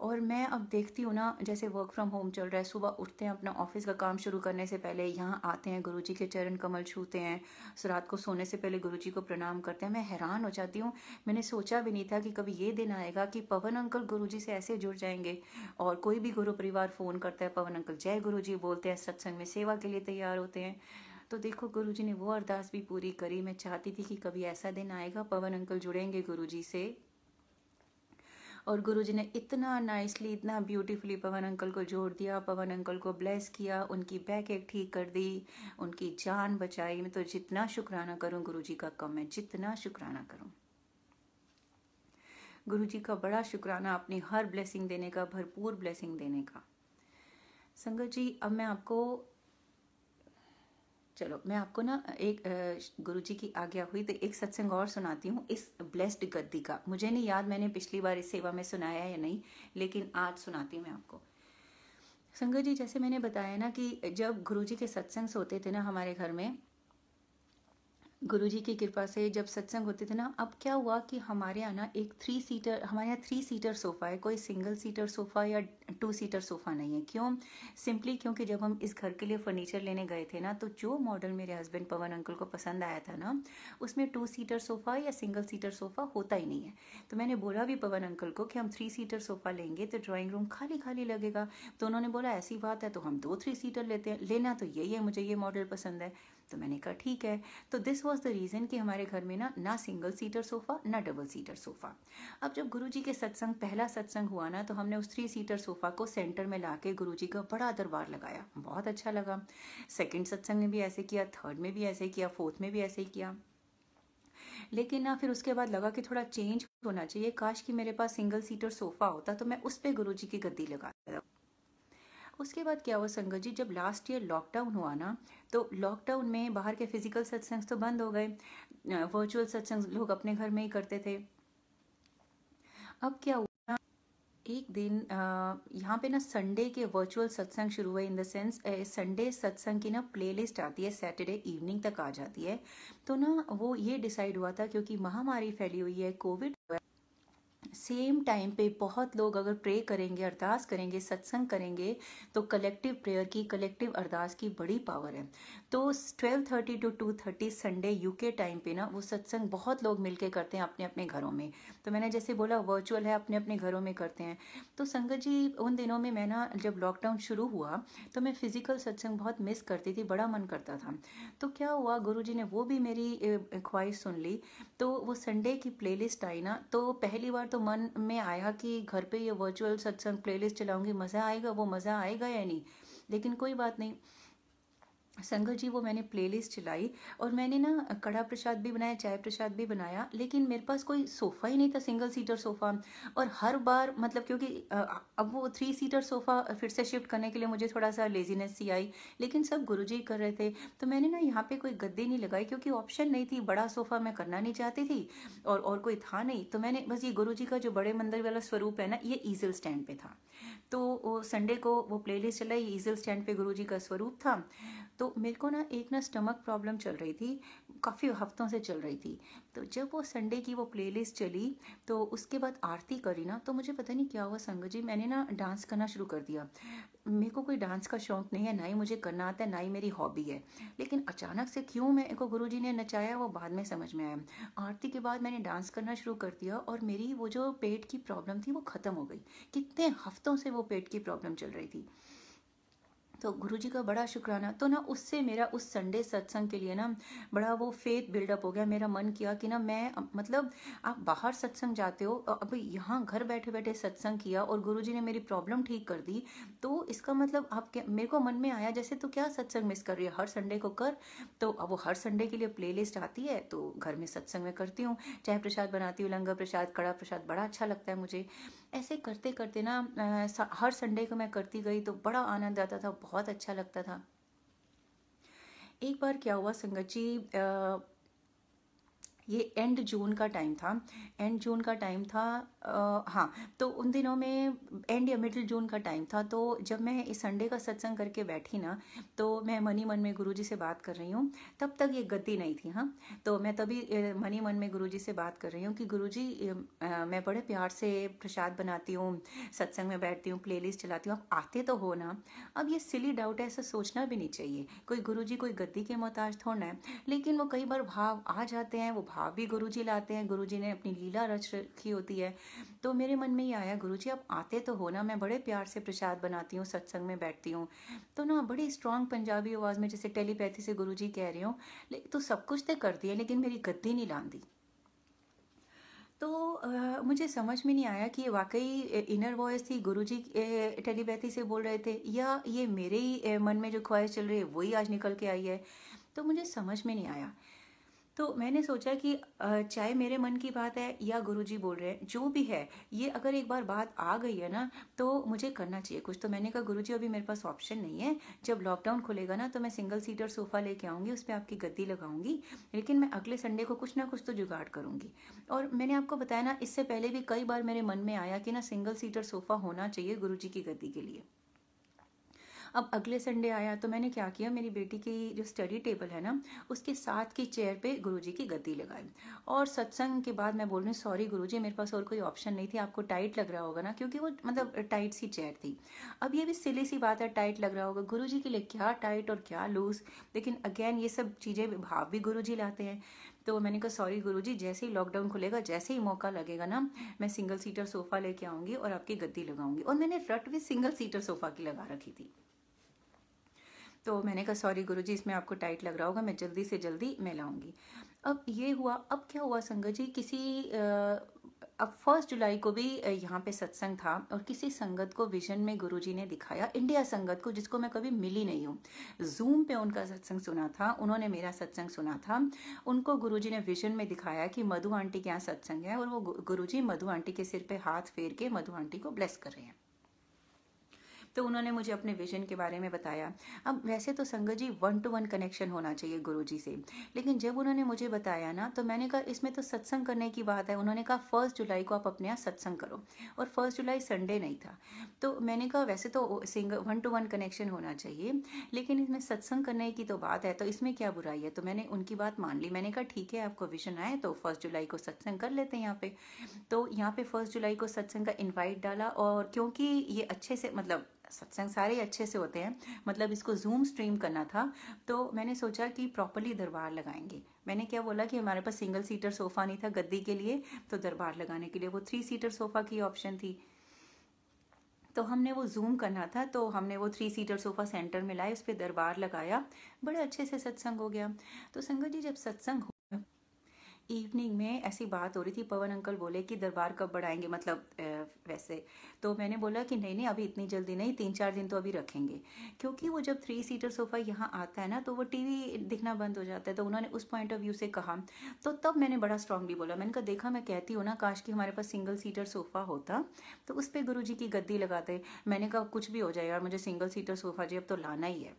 और मैं अब देखती हूँ ना जैसे वर्क फ्रॉम होम चल रहा है सुबह उठते हैं अपना ऑफिस का काम शुरू करने से पहले यहाँ आते हैं गुरुजी के चरण कमल छूते हैं रात को सोने से पहले गुरुजी को प्रणाम करते हैं मैं हैरान हो जाती हूँ मैंने सोचा भी नहीं था कि कभी ये दिन आएगा कि पवन अंकल गुरु से ऐसे जुड़ जाएंगे और कोई भी गुरु परिवार फ़ोन करता है पवन अंकल जय गुरु बोलते हैं सत्संग में सेवा के लिए तैयार होते हैं तो देखो गुरुजी ने वो अरदास भी पूरी करी मैं चाहती थी कि कभी ऐसा दिन आएगा पवन अंकल जुड़ेंगे गुरुजी से और गुरुजी ने इतना नाइसली इतना ब्यूटीफुली पवन अंकल को जोड़ दिया पवन अंकल को ब्लेस किया उनकी बैक एक ठीक कर दी उनकी जान बचाई मैं तो जितना शुक्राना करूं गुरु जी का कम है जितना शुक्राना करूं गुरु जी का बड़ा शुक्राना अपनी हर ब्लेसिंग देने का भरपूर ब्लेसिंग देने का संगत जी अब मैं आपको चलो मैं आपको ना एक गुरुजी की आज्ञा हुई तो एक सत्संग और सुनाती हूँ इस ब्लेस्ड गद्दी का मुझे नहीं याद मैंने पिछली बार इस सेवा में सुनाया या नहीं लेकिन आज सुनाती हूँ मैं आपको संगत जी जैसे मैंने बताया ना कि जब गुरुजी के सत्संग होते थे ना हमारे घर में गुरु जी की कृपा से जब सत्संग होते थे ना अब क्या हुआ कि हमारे यहाँ ना एक थ्री सीटर हमारे यहाँ थ्री सीटर सोफ़ा है कोई सिंगल सीटर सोफ़ा या टू सीटर सोफ़ा नहीं है क्यों सिंपली क्योंकि जब हम इस घर के लिए फर्नीचर लेने गए थे ना तो जो मॉडल मेरे हस्बैंड पवन अंकल को पसंद आया था ना उसमें टू सीटर सोफ़ा या सिंगल सीटर सोफ़ा होता ही नहीं है तो मैंने बोला भी पवन अंकल को कि हम थ्री सीटर सोफ़ा लेंगे तो ड्राॅइंग रूम खाली खाली लगेगा तो उन्होंने बोला ऐसी बात है तो हम दो थ्री सीटर लेते हैं लेना तो यही है मुझे ये मॉडल पसंद है तो मैंने कहा ठीक है तो दिस वॉज द रीज़न कि हमारे घर में ना ना सिंगल सीटर सोफ़ा ना डबल सीटर सोफ़ा अब जब गुरु के सत्संग पहला सत्संग हुआ ना तो हमने उस थ्री सीटर सोफ़ा को सेंटर में ला के गुरु का बड़ा दरबार लगाया बहुत अच्छा लगा सेकेंड सत्संग में भी ऐसे किया थर्ड में भी ऐसे किया फोर्थ में भी ऐसे ही किया लेकिन ना फिर उसके बाद लगा कि थोड़ा चेंज होना चाहिए काश कि मेरे पास सिंगल सीटर सोफ़ा होता तो मैं उस पर गुरु की गद्दी लगा उसके बाद क्या हुआ संगत जी जब लास्ट ईयर लॉकडाउन हुआ ना तो लॉकडाउन में बाहर के फिजिकल सत्संग तो बंद हो गए वर्चुअल सत्संग लोग अपने घर में ही करते थे अब क्या हुआ एक दिन यहाँ पे ना संडे के वर्चुअल सत्संग शुरू हुए इन द सेंस संडे सत्संग की ना प्लेलिस्ट आती है सैटरडे इवनिंग तक आ जाती है तो ना वो ये डिसाइड हुआ था क्योंकि महामारी फैली हुई है कोविड सेम टाइम पे बहुत लोग अगर प्रे करेंगे अरदास करेंगे सत्संग करेंगे तो कलेक्टिव प्रेयर की कलेक्टिव अरदास की बड़ी पावर है तो 12:30 two two thirty Sunday UK time पे ना वो सत्संग बहुत लोग मिलके करते हैं अपने अपने घरों में तो मैंने जैसे बोला वर्चुअल है अपने अपने घरों में करते हैं तो संगत जी उन दिनों में मैं ना जब लॉकडाउन शुरू हुआ तो मैं फिजिकल सत्संग बहुत मिस करती थी बड़ा मन करता था तो क्या हुआ गुरु जी ने वो भी मेरी ख्वाहिश सुन ली तो वो संडे की प्ले आई ना तो पहली बार तो मन में आया कि घर पर ये वर्चुअल सत्संग लिस्ट चलाऊंगी मज़ा आएगा वो मज़ा आएगा या नहीं लेकिन कोई बात नहीं संगर जी वो मैंने प्लेलिस्ट चलाई और मैंने ना कड़ा प्रसाद भी बनाया चाय प्रसाद भी बनाया लेकिन मेरे पास कोई सोफ़ा ही नहीं था सिंगल सीटर सोफ़ा और हर बार मतलब क्योंकि अब वो थ्री सीटर सोफ़ा फिर से शिफ्ट करने के लिए मुझे थोड़ा सा लेजीनेस सी आई लेकिन सब गुरुजी कर रहे थे तो मैंने ना यहाँ पे कोई गद्दी नहीं लगाई क्योंकि ऑप्शन नहीं थी बड़ा सोफ़ा मैं करना नहीं चाहती थी और और कोई था नहीं तो मैंने बस ये गुरु जी का जो बड़े मंदिर वाला स्वरूप है ना ये ईजल स्टैंड पर था तो संडे को वो प्लेलिस्ट चलाई ईजल स्टैंड पे गुरुजी का स्वरूप था तो मेरे को ना एक ना स्टमक प्रॉब्लम चल रही थी काफ़ी हफ्तों से चल रही थी तो जब वो संडे की वो प्लेलिस्ट चली तो उसके बाद आरती करी ना तो मुझे पता नहीं क्या हुआ संगत जी मैंने ना डांस करना शुरू कर दिया मेरे को कोई डांस का शौक नहीं है ना ही मुझे करना आता है ना ही मेरी हॉबी है लेकिन अचानक से क्यों मेरे को गुरु जी ने नचाया वो बाद में समझ में आया आरती के बाद मैंने डांस करना शुरू कर दिया और मेरी वो जो पेट की प्रॉब्लम थी वो ख़त्म हो गई कितने हफ्तों से वो पेट की प्रॉब्लम चल रही थी तो गुरु जी का बड़ा शुक्राना तो ना उससे मेरा उस संडे सत्संग के लिए ना बड़ा वो फेथ बिल्डअप हो गया मेरा मन किया कि ना मैं मतलब आप बाहर सत्संग जाते हो अब यहाँ घर बैठे बैठे सत्संग किया और गुरु जी ने मेरी प्रॉब्लम ठीक कर दी तो इसका मतलब आप क्या मेरे को मन में आया जैसे तो क्या सत्संग मिस कर रही है हर संडे को कर तो अब वो हर संडे के लिए प्ले लिस्ट आती है तो घर में सत्संग में करती हूँ चाय प्रसाद बनाती हूँ लंगर प्रसाद कड़ा प्रसाद बड़ा अच्छा लगता है मुझे ऐसे करते करते ना हर संडे को मैं करती गई तो बड़ा आनंद आता था बहुत अच्छा लगता था एक बार क्या हुआ संगत जी ये एंड जून का टाइम था एंड जून का टाइम था आ, हाँ तो उन दिनों में एंड या मिडिल जून का टाइम था तो जब मैं इस संडे का सत्संग करके बैठी ना तो मैं मनी मन में गुरुजी से बात कर रही हूँ तब तक ये गति नहीं थी हाँ तो मैं तभी मनी मन में गुरुजी से बात कर रही हूँ कि गुरु आ, मैं बड़े प्यार से प्रसाद बनाती हूँ सत्संग में बैठती हूँ प्ले चलाती हूँ आप आते तो हो ना अब ये सिली डाउट है ऐसा सोचना भी नहीं चाहिए कोई गुरु कोई गद्दी के मोहताज थोड़ा है लेकिन वो कई बार भाव आ जाते हैं वो भाव भी गुरुजी लाते हैं गुरुजी ने अपनी लीला रच रखी होती है तो मेरे मन में ये आया गुरुजी आप आते तो हो ना मैं बड़े प्यार से प्रसाद बनाती हूँ सत्संग में बैठती हूँ तो ना बड़ी स्ट्रांग पंजाबी आवाज़ में जैसे टेलीपैथी से गुरु कह रहे हूँ तो सब कुछ तो कर दिया लेकिन मेरी गद्दी नहीं लादी तो आ, मुझे समझ में नहीं आया कि ये वाकई इनर वॉइस थी गुरुजी टेलीपैथी से बोल रहे थे या ये मेरे ही मन में जो ख्वाहिश चल रही है वही आज निकल के आई है तो मुझे समझ में नहीं आया तो मैंने सोचा कि चाहे मेरे मन की बात है या गुरुजी बोल रहे हैं जो भी है ये अगर एक बार बात आ गई है ना तो मुझे करना चाहिए कुछ तो मैंने कहा गुरुजी अभी मेरे पास ऑप्शन नहीं है जब लॉकडाउन खुलेगा ना तो मैं सिंगल सीटर सोफ़ा लेके आऊँगी उस पर आपकी गद्दी लगाऊंगी लेकिन मैं अगले संडे को कुछ ना कुछ तो जुगाड़ करूँगी और मैंने आपको बताया ना इससे पहले भी कई बार मेरे मन में आया कि ना सिंगल सीटर सोफ़ा होना चाहिए गुरु की गद्दी के लिए अब अगले संडे आया तो मैंने क्या किया मेरी बेटी की जो स्टडी टेबल है ना उसके साथ की चेयर पे गुरुजी की गद्दी लगाई और सत्संग के बाद मैं बोल रही हूँ सॉरी गुरुजी मेरे पास और कोई ऑप्शन नहीं थी आपको टाइट लग रहा होगा ना क्योंकि वो मतलब टाइट सी चेयर थी अब ये भी सिली सी बात है टाइट लग रहा होगा गुरु के लिए क्या टाइट और क्या लूज लेकिन अगेन ये सब चीज़ें भाव भी गुरु लाते हैं तो मैंने कहा सॉरी गुरुजी जैसे ही लॉकडाउन खुलेगा जैसे ही मौका लगेगा ना मैं सिंगल सीटर सोफा लेके आऊंगी और आपकी गद्दी लगाऊंगी और मैंने रट भी सिंगल सीटर सोफा की लगा रखी थी तो मैंने कहा सॉरी गुरु जी इसमें आपको टाइट लग रहा होगा मैं जल्दी से जल्दी मैं लाऊंगी अब ये हुआ अब क्या हुआ संगत जी किसी अब फर्स्ट जुलाई को भी यहाँ पे सत्संग था और किसी संगत को विजन में गुरुजी ने दिखाया इंडिया संगत को जिसको मैं कभी मिली नहीं हूँ जूम पे उनका सत्संग सुना था उन्होंने मेरा सत्संग सुना था उनको गुरुजी ने विजन में दिखाया कि मधु आंटी के यहाँ सत्संग है और वो गुरुजी मधु आंटी के सिर पे हाथ फेर के मधु आंटी को ब्लेस कर रहे हैं तो उन्होंने मुझे अपने विजन के बारे में बताया अब वैसे तो संगत जी वन टू वन कनेक्शन होना चाहिए गुरु जी से लेकिन जब उन्होंने मुझे बताया ना तो मैंने कहा इसमें तो सत्संग करने की बात है उन्होंने कहा फर्स्ट जुलाई को आप अपने यहाँ सत्संग करो और फर्स्ट जुलाई संडे नहीं था तो मैंने कहा वैसे तो सिंग वन टू वन कनेक्शन होना चाहिए लेकिन इसमें सत्संग करने की तो बात है तो इसमें क्या बुराई है तो मैंने उनकी बात मान ली मैंने कहा ठीक है आपको विजन आए तो फर्स्ट जुलाई को सत्संग कर लेते हैं यहाँ पे तो यहाँ पे फर्स्ट जुलाई को सत्संग का इन्वाइट डाला और क्योंकि ये अच्छे से मतलब सत्संग सारे अच्छे से होते हैं मतलब इसको जूम स्ट्रीम करना था तो मैंने सोचा कि प्रॉपरली दरबार लगाएंगे मैंने क्या बोला कि हमारे पास सिंगल सीटर सोफ़ा नहीं था गद्दी के लिए तो दरबार लगाने के लिए वो थ्री सीटर सोफ़ा की ऑप्शन थी तो हमने वो जूम करना था तो हमने वो थ्री सीटर सोफ़ा सेंटर में लाए उस पर दरबार लगाया बड़े अच्छे से सत्संग हो गया तो संगत जी जब सत्संग इवनिंग में ऐसी बात हो रही थी पवन अंकल बोले कि दरबार कब बढ़ाएंगे मतलब वैसे तो मैंने बोला कि नहीं नहीं अभी इतनी जल्दी नहीं तीन चार दिन तो अभी रखेंगे क्योंकि वो जब थ्री सीटर सोफ़ा यहाँ आता है ना तो वो टीवी दिखना बंद हो जाता है तो उन्होंने उस पॉइंट ऑफ व्यू से कहा तो तब मैंने बड़ा स्ट्रांगली बोला मैंने कहा देखा मैं कहती हूँ ना काश कि हमारे पास सिंगल सीटर सोफ़ा होता तो उस पर गुरु की गद्दी लगाते मैंने कहा कुछ भी हो जाएगा मुझे सिंगल सीटर सोफ़ा जी अब तो लाना ही है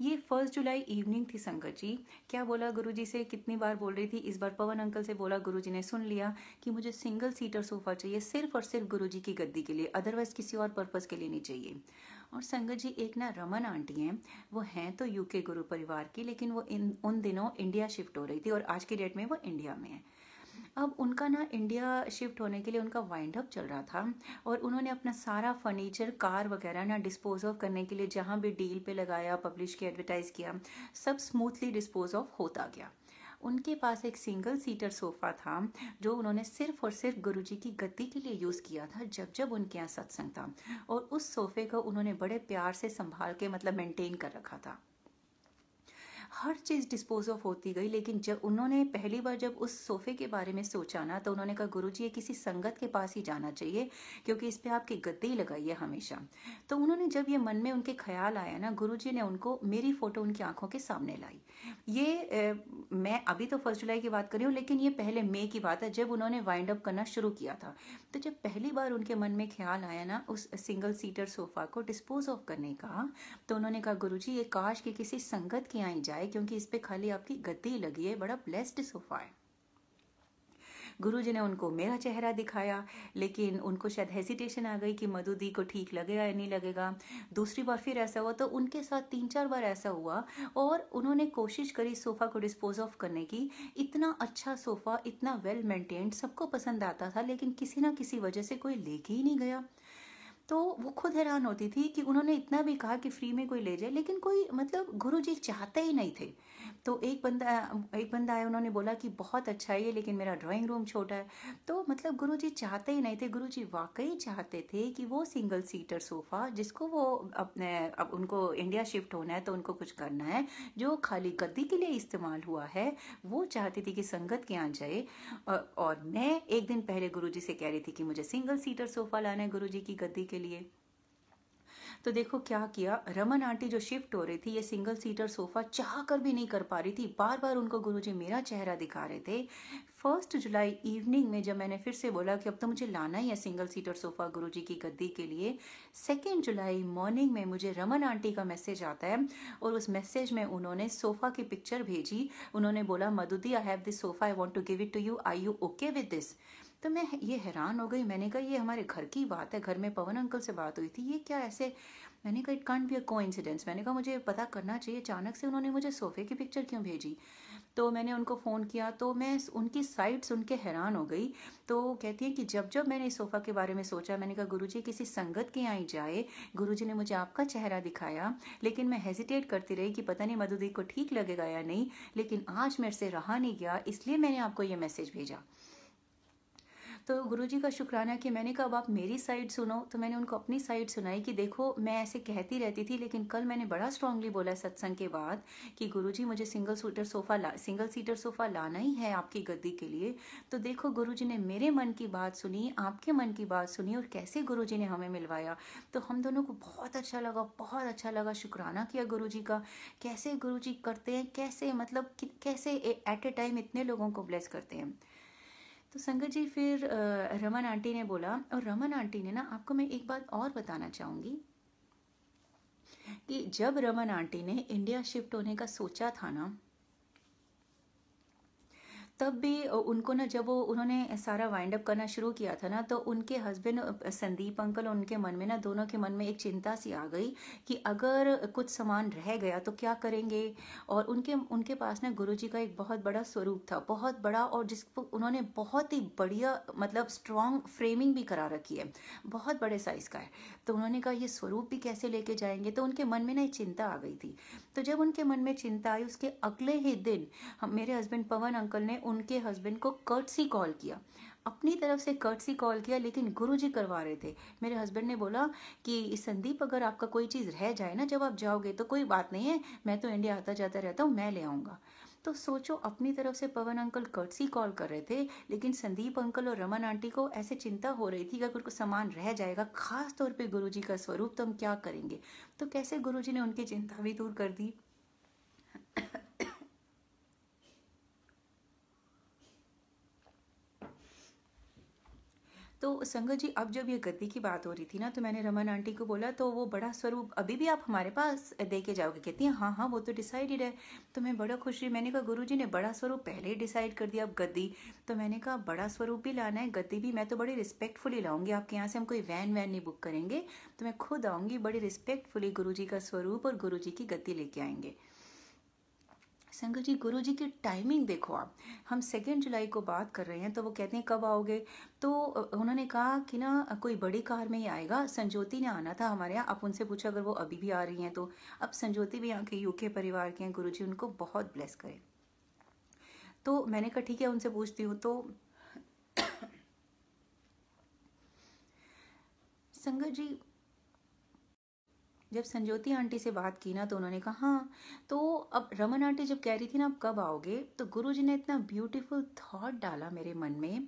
ये फर्स्ट जुलाई इवनिंग थी संगत जी क्या बोला गुरु जी से कितनी बार बोल रही थी इस बार पवन अंकल से बोला गुरु जी ने सुन लिया कि मुझे सिंगल सीटर सोफ़ा चाहिए सिर्फ और सिर्फ गुरु जी की गद्दी के लिए अदरवाइज़ किसी और पर्पज़ के लिए नहीं चाहिए और संगत जी एक ना रमन आंटी हैं वो हैं तो यूके गुरु परिवार की लेकिन वो इन उन दिनों इंडिया शिफ्ट हो रही थी और आज की डेट में वो इंडिया में है अब उनका ना इंडिया शिफ्ट होने के लिए उनका वाइंड अप चल रहा था और उन्होंने अपना सारा फर्नीचर कार वगैरह ना डिस्पोज ऑफ करने के लिए जहाँ भी डील पे लगाया पब्लिश किया एडवर्टाइज़ किया सब स्मूथली डिस्पोज ऑफ होता गया उनके पास एक सिंगल सीटर सोफ़ा था जो उन्होंने सिर्फ और सिर्फ गुरुजी की गद्दी के लिए यूज़ किया था जब जब उनके यहाँ सत्संग था और उस सोफ़े को उन्होंने बड़े प्यार से संभाल के मतलब मेंटेन कर रखा था हर चीज़ डिस्पोज ऑफ होती गई लेकिन जब उन्होंने पहली बार जब उस सोफ़े के बारे में सोचा ना तो उन्होंने कहा गुरु जी ये किसी संगत के पास ही जाना चाहिए क्योंकि इस पर आपकी गद्दी लगाइए हमेशा तो उन्होंने जब ये मन में उनके ख्याल आया ना गुरु जी ने उनको मेरी फ़ोटो उनकी आंखों के सामने लाई ये ए, मैं अभी तो फर्स्ट जुलाई की बात कर रही हूँ लेकिन ये पहले मई की बात है जब उन्होंने वाइंड अप करना शुरू किया था तो जब पहली बार उनके मन में ख्याल आया ना उस सिंगल सीटर सोफ़ा को डिस्पोज ऑफ करने का तो उन्होंने कहा गुरु जी ये काश कि किसी संगत की आई जाए है क्योंकि इस पे खाली आपकी गति लगी है बड़ा ब्लेस्ड सोफा है गुरु जी ने उनको मेरा चेहरा दिखाया लेकिन उनको शायद हेजिटेशन आ गई कि मधु दी को ठीक लगेगा या नहीं लगेगा दूसरी बार फिर ऐसा हुआ तो उनके साथ तीन चार बार ऐसा हुआ और उन्होंने कोशिश करी सोफ़ा को डिस्पोज ऑफ करने की इतना अच्छा सोफ़ा इतना वेल मेंटेन्ड सबको पसंद आता था लेकिन किसी ना किसी वजह से कोई लेके ही नहीं गया तो वो खुद हैरान होती थी कि उन्होंने इतना भी कहा कि फ्री में कोई ले जाए लेकिन कोई मतलब गुरु जी चाहते ही नहीं थे तो एक बंदा एक बंदा आया उन्होंने बोला कि बहुत अच्छा है ये लेकिन मेरा ड्राइंग रूम छोटा है तो मतलब गुरु जी चाहते ही नहीं थे गुरु जी वाकई चाहते थे कि वो सिंगल सीटर सोफ़ा जिसको वो अपने अब उनको इंडिया शिफ्ट होना है तो उनको कुछ करना है जो खाली गद्दी के लिए इस्तेमाल हुआ है वो चाहती थी कि संगत के यहाँ जाए और मैं एक दिन पहले गुरु जी से कह रही थी कि मुझे सिंगल सीटर सोफ़ा लाना है गुरु जी की गद्दी के लिए तो देखो क्या किया रमन आंटी जो शिफ्ट हो रही थी ये सिंगल सीटर सोफा चाह कर भी नहीं कर पा रही थी बार बार उनको गुरुजी मेरा चेहरा दिखा रहे थे फर्स्ट जुलाई इवनिंग में जब मैंने फिर से बोला कि अब तो मुझे लाना ही है सिंगल सीटर सोफा गुरुजी की गद्दी के लिए सेकेंड जुलाई मॉर्निंग में मुझे रमन आंटी का मैसेज आता है और उस मैसेज में उन्होंने सोफा की पिक्चर भेजी उन्होंने बोला मधुदी I have this sofa I want to give it to you I you okay with this तो मैं ये हैरान हो गई मैंने कहा ये हमारे घर की बात है घर में पवन अंकल से बात हुई थी ये क्या ऐसे मैंने कहा इट कॉन्ट बी अ को मैंने कहा मुझे पता करना चाहिए अचानक से उन्होंने मुझे सोफ़े की पिक्चर क्यों भेजी तो मैंने उनको फ़ोन किया तो मैं उनकी साइट सुन के हैरान हो गई तो कहती हैं कि जब जब मैंने इस सोफ़ा के बारे में सोचा मैंने कहा गुरुजी किसी संगत के यहाँ ही जाए गुरुजी ने मुझे आपका चेहरा दिखाया लेकिन मैं हेजिटेट करती रही कि पता नहीं मधुदी को ठीक लगेगा या नहीं लेकिन आज मेरे से रहा नहीं गया इसलिए मैंने आपको ये मैसेज भेजा तो गुरुजी का शुक्राना कि मैंने कहा अब आप मेरी साइड सुनो तो मैंने उनको अपनी साइड सुनाई कि देखो मैं ऐसे कहती रहती थी लेकिन कल मैंने बड़ा स्ट्रांगली बोला सत्संग के बाद कि गुरुजी मुझे सिंगल सीटर सोफ़ा ला सिंगल सीटर सोफ़ा लाना ही है आपकी गद्दी के लिए तो देखो गुरुजी ने मेरे मन की बात सुनी आपके मन की बात सुनी और कैसे जी ने हमें मिलवाया तो हम दोनों को बहुत अच्छा लगा बहुत अच्छा लगा शुक्राना किया जी का कैसे जी करते हैं कैसे मतलब कैसे एट ए टाइम इतने लोगों को ब्लेस करते हैं तो संगत जी फिर रमन आंटी ने बोला और रमन आंटी ने ना आपको मैं एक बात और बताना चाहूँगी कि जब रमन आंटी ने इंडिया शिफ्ट होने का सोचा था ना तब भी उनको ना जब वो उन्होंने सारा वाइंड अप करना शुरू किया था ना तो उनके हस्बैंड संदीप अंकल उनके मन में ना दोनों के मन में एक चिंता सी आ गई कि अगर कुछ सामान रह गया तो क्या करेंगे और उनके उनके पास ना गुरु जी का एक बहुत बड़ा स्वरूप था बहुत बड़ा और जिस उन्होंने बहुत ही बढ़िया मतलब स्ट्रॉन्ग फ्रेमिंग भी करा रखी है बहुत बड़े साइज़ का है तो उन्होंने कहा ये स्वरूप भी कैसे लेके जाएंगे तो उनके मन में ना एक चिंता आ गई थी तो जब उनके मन में चिंता आई उसके अगले ही दिन मेरे हस्बैंड पवन अंकल ने उनके हस्बैंड को कर्टसी कॉल किया अपनी तरफ से कर्टसी कॉल किया लेकिन गुरुजी करवा रहे थे मेरे हस्बैंड ने बोला कि संदीप अगर आपका कोई चीज़ रह जाए ना जब आप जाओगे तो कोई बात नहीं है मैं तो इंडिया आता जाता रहता हूँ मैं ले आऊँगा तो सोचो अपनी तरफ से पवन अंकल कर्टसी कॉल कर रहे थे लेकिन संदीप अंकल और रमन आंटी को ऐसे चिंता हो रही थी कि अगर कोई सामान रह जाएगा खास तौर पे गुरुजी का स्वरूप तो हम क्या करेंगे तो कैसे गुरुजी ने उनकी चिंता भी दूर कर दी तो संगत जी अब जब ये गद्दी की बात हो रही थी ना तो मैंने रमन आंटी को बोला तो वो बड़ा स्वरूप अभी भी आप हमारे पास दे के जाओगे कहती हैं हाँ हाँ वो तो डिसाइडेड है तो मैं बड़ा खुश रही मैंने कहा गुरु जी ने बड़ा स्वरूप पहले ही डिसाइड कर दिया अब गद्दी तो मैंने कहा बड़ा स्वरूप भी लाना है गद्दी भी मैं तो बड़ी रिस्पेक्टफुली लाऊंगी आपके यहाँ से हम कोई वैन वैन नहीं बुक करेंगे तो मैं खुद आऊँगी बड़ी रिस्पेक्टफुली गुरु जी का स्वरूप और गुरु जी की गद्दी लेके आएंगे संगत जी गुरु जी की टाइमिंग देखो आप हम सेकेंड जुलाई को बात कर रहे हैं तो वो कहते हैं कब आओगे तो उन्होंने कहा कि ना कोई बड़ी कार में ही आएगा संजोती ने आना था हमारे यहाँ आप उनसे पूछा अगर वो अभी भी आ रही हैं तो अब संजोती भी यहाँ के यूके परिवार के हैं गुरु जी उनको बहुत ब्लेस करें तो मैंने कहा ठीक है उनसे पूछती हूँ तो संगत [COUGHS] जी जब संजोती आंटी से बात की ना तो उन्होंने कहा हाँ तो अब रमन आंटी जब कह रही थी ना आप कब आओगे तो गुरुजी ने इतना ब्यूटीफुल थॉट डाला मेरे मन में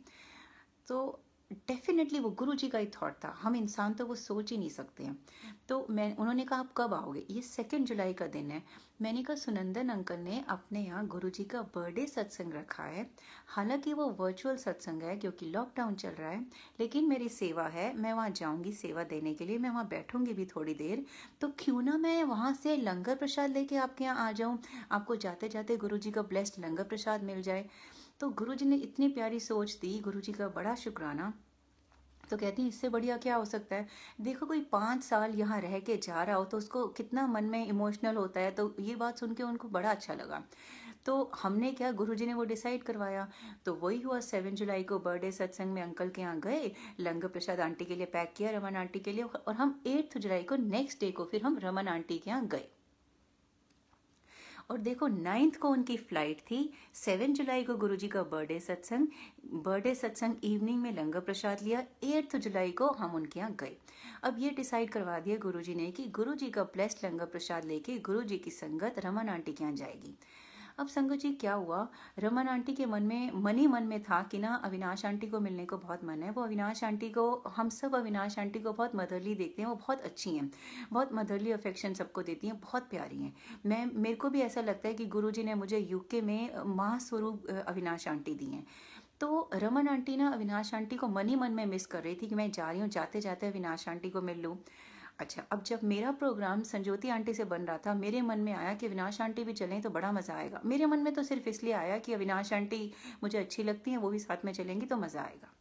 तो डेफिनेटली वो गुरु जी का ही थॉट था हम इंसान तो वो सोच ही नहीं सकते हैं तो मैं उन्होंने कहा आप कब आओगे ये सेकेंड जुलाई का दिन है मैंने कहा सुनंदन अंकल ने अपने यहाँ गुरु जी का बर्थडे सत्संग रखा है हालांकि वो वर्चुअल सत्संग है क्योंकि लॉकडाउन चल रहा है लेकिन मेरी सेवा है मैं वहाँ जाऊँगी सेवा देने के लिए मैं वहाँ बैठूँगी भी थोड़ी देर तो क्यों ना मैं वहाँ से लंगर प्रसाद लेके आपके यहाँ आ जाऊँ आपको जाते जाते गुरु जी का ब्लेस्ड लंगर प्रसाद मिल जाए तो गुरु जी ने इतनी प्यारी सोच दी गुरु जी का बड़ा शुक्राना तो कहती हैं इससे बढ़िया क्या हो सकता है देखो कोई पाँच साल यहाँ रह के जा रहा हो तो उसको कितना मन में इमोशनल होता है तो ये बात सुन के उनको बड़ा अच्छा लगा तो हमने क्या गुरुजी ने वो डिसाइड करवाया तो वही हुआ सेवन जुलाई को बर्थडे सत्संग में अंकल के यहाँ गए लंगर प्रसाद आंटी के लिए पैक किया रमन आंटी के लिए और हम एट्थ जुलाई को नेक्स्ट डे को फिर हम रमन आंटी के यहाँ गए और देखो नाइन्थ को उनकी फ्लाइट थी सेवन जुलाई को गुरुजी का बर्थडे सत्संग बर्थडे सत्संग इवनिंग में लंगर प्रसाद लिया एट्थ जुलाई को हम उनके यहाँ गए अब ये डिसाइड करवा दिया गुरुजी ने कि गुरुजी का ब्लेस्ड लंगर प्रसाद लेके गुरुजी की संगत रमन आंटी के यहाँ जाएगी अब संगत जी क्या हुआ रमन आंटी के मन में मन ही मन में था कि ना अविनाश आंटी को मिलने को बहुत मन है वो अविनाश आंटी को हम सब अविनाश आंटी को बहुत मदरली देखते हैं वो बहुत अच्छी हैं बहुत मदरली अफेक्शन सबको देती हैं बहुत प्यारी हैं मैं मेरे को भी ऐसा लगता है कि गुरु जी ने मुझे यूके में महास्वरूप अविनाश आंटी दी हैं तो रमन आंटी ना अविनाश आंटी को मन ही मन में मिस कर रही थी कि मैं जा रही हूँ जाते जाते अविनाश आंटी को मिल लूँ अच्छा अब जब मेरा प्रोग्राम संजोती आंटी से बन रहा था मेरे मन में आया कि अविनाश आंटी भी चलें तो बड़ा मज़ा आएगा मेरे मन में तो सिर्फ इसलिए आया कि अविनाश आंटी मुझे अच्छी लगती हैं वो भी साथ में चलेंगी तो मज़ा आएगा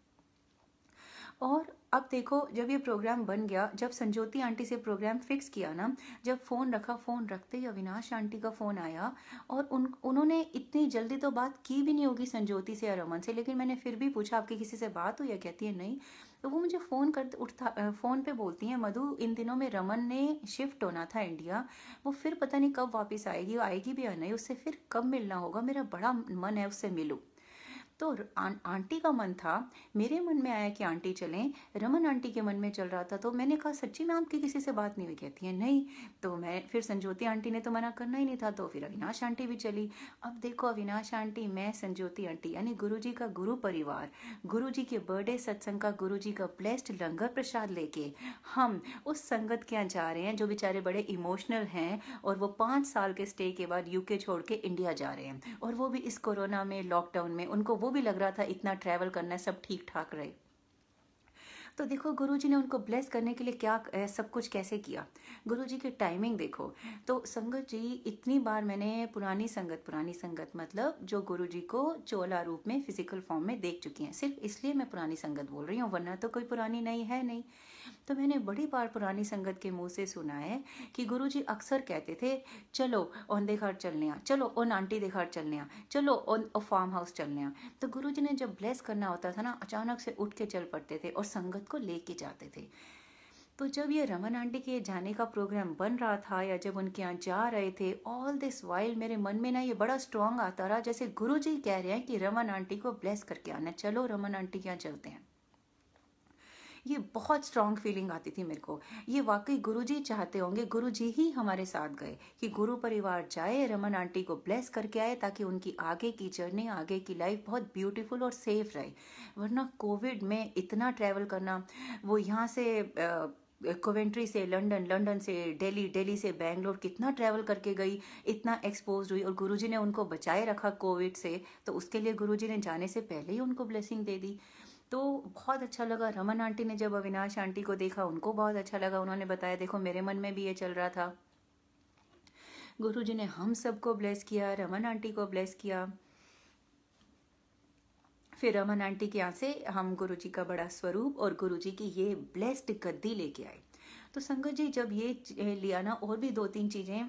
और अब देखो जब ये प्रोग्राम बन गया जब संजोती आंटी से प्रोग्राम फिक्स किया ना जब फ़ोन रखा फ़ोन रखते ही अविनाश आंटी का फ़ोन आया और उन उन्होंने इतनी जल्दी तो बात की भी नहीं होगी संजोती से या रमन से लेकिन मैंने फिर भी पूछा आपकी किसी से बात हुई या कहती है नहीं तो वो मुझे फ़ोन कर उठता फ़ोन पे बोलती हैं मधु इन दिनों में रमन ने शिफ्ट होना था इंडिया वो फिर पता नहीं कब वापस आएगी आएगी भी या नहीं उससे फिर कब मिलना होगा मेरा बड़ा मन है उससे मिलूँ तो आ, आंटी का मन था मेरे मन में आया कि आंटी चलें रमन आंटी के मन में चल रहा था तो मैंने कहा सच्ची में आपकी किसी से बात नहीं हुई कहती है नहीं तो मैं फिर संजोती आंटी ने तो मना करना ही नहीं था तो फिर अविनाश आंटी भी चली अब देखो अविनाश आंटी मैं संजोती आंटी यानी गुरु जी का गुरु परिवार गुरु जी के बर्थडे सत्संग का गुरु जी का ब्लेस्ड लंगर प्रसाद लेके हम उस संगत के यहाँ जा रहे हैं जो बेचारे बड़े इमोशनल हैं और वो पाँच साल के स्टे के बाद यूके छोड़ के इंडिया जा रहे हैं और वो भी इस कोरोना में लॉकडाउन में उनको वो वो भी लग रहा था इतना ट्रैवल करना सब ठीक ठाक रहे तो देखो गुरुजी ने उनको ब्लेस करने के लिए क्या सब कुछ कैसे किया गुरुजी की टाइमिंग देखो तो संगत जी इतनी बार मैंने पुरानी संगत पुरानी संगत मतलब जो गुरुजी को चोला रूप में फिजिकल फॉर्म में देख चुकी हैं सिर्फ इसलिए मैं पुरानी संगत बोल रही हूँ वरना तो कोई पुरानी नहीं है नहीं तो मैंने बड़ी बार पुरानी संगत के मुंह से सुना है कि गुरुजी अक्सर कहते थे चलो औंधे घर चलने आ चलो उन आंटी दे घर चलने आ चलो उन फार्म हाउस चलने आ तो गुरु ने जब ब्लेस करना होता था ना अचानक से उठ के चल पड़ते थे और संगत को ले के जाते थे तो जब ये रमन आंटी के जाने का प्रोग्राम बन रहा था या जब उनके यहाँ जा रहे थे ऑल दिस वाइल मेरे मन में ना ये बड़ा स्ट्रांग आता रहा जैसे जी कह रहे हैं कि रमन आंटी को ब्लेस करके आना चलो रमन आंटी के यहाँ चलते हैं ये बहुत स्ट्रांग फीलिंग आती थी मेरे को ये वाकई गुरुजी चाहते होंगे गुरुजी ही हमारे साथ गए कि गुरु परिवार जाए रमन आंटी को ब्लेस करके आए ताकि उनकी आगे की जर्नी आगे की लाइफ बहुत ब्यूटीफुल और सेफ रहे वरना कोविड में इतना ट्रैवल करना वो यहाँ से आ, कोवेंट्री से लंदन लंदन से दिल्ली दिल्ली से बैंगलोर कितना ट्रैवल करके गई इतना एक्सपोज हुई और गुरुजी ने उनको बचाए रखा कोविड से तो उसके लिए गुरुजी ने जाने से पहले ही उनको ब्लेसिंग दे दी तो बहुत अच्छा लगा रमन आंटी ने जब अविनाश आंटी को देखा उनको बहुत अच्छा लगा उन्होंने बताया देखो मेरे मन में भी ये चल रहा था गुरु जी ने हम सबको ब्लेस किया रमन आंटी को ब्लेस किया फिर रमन आंटी के यहाँ से हम गुरु जी का बड़ा स्वरूप और गुरु जी की ये ब्लेस्ड गद्दी लेके आए तो संगत जी जब ये लिया ना और भी दो तीन चीज़ें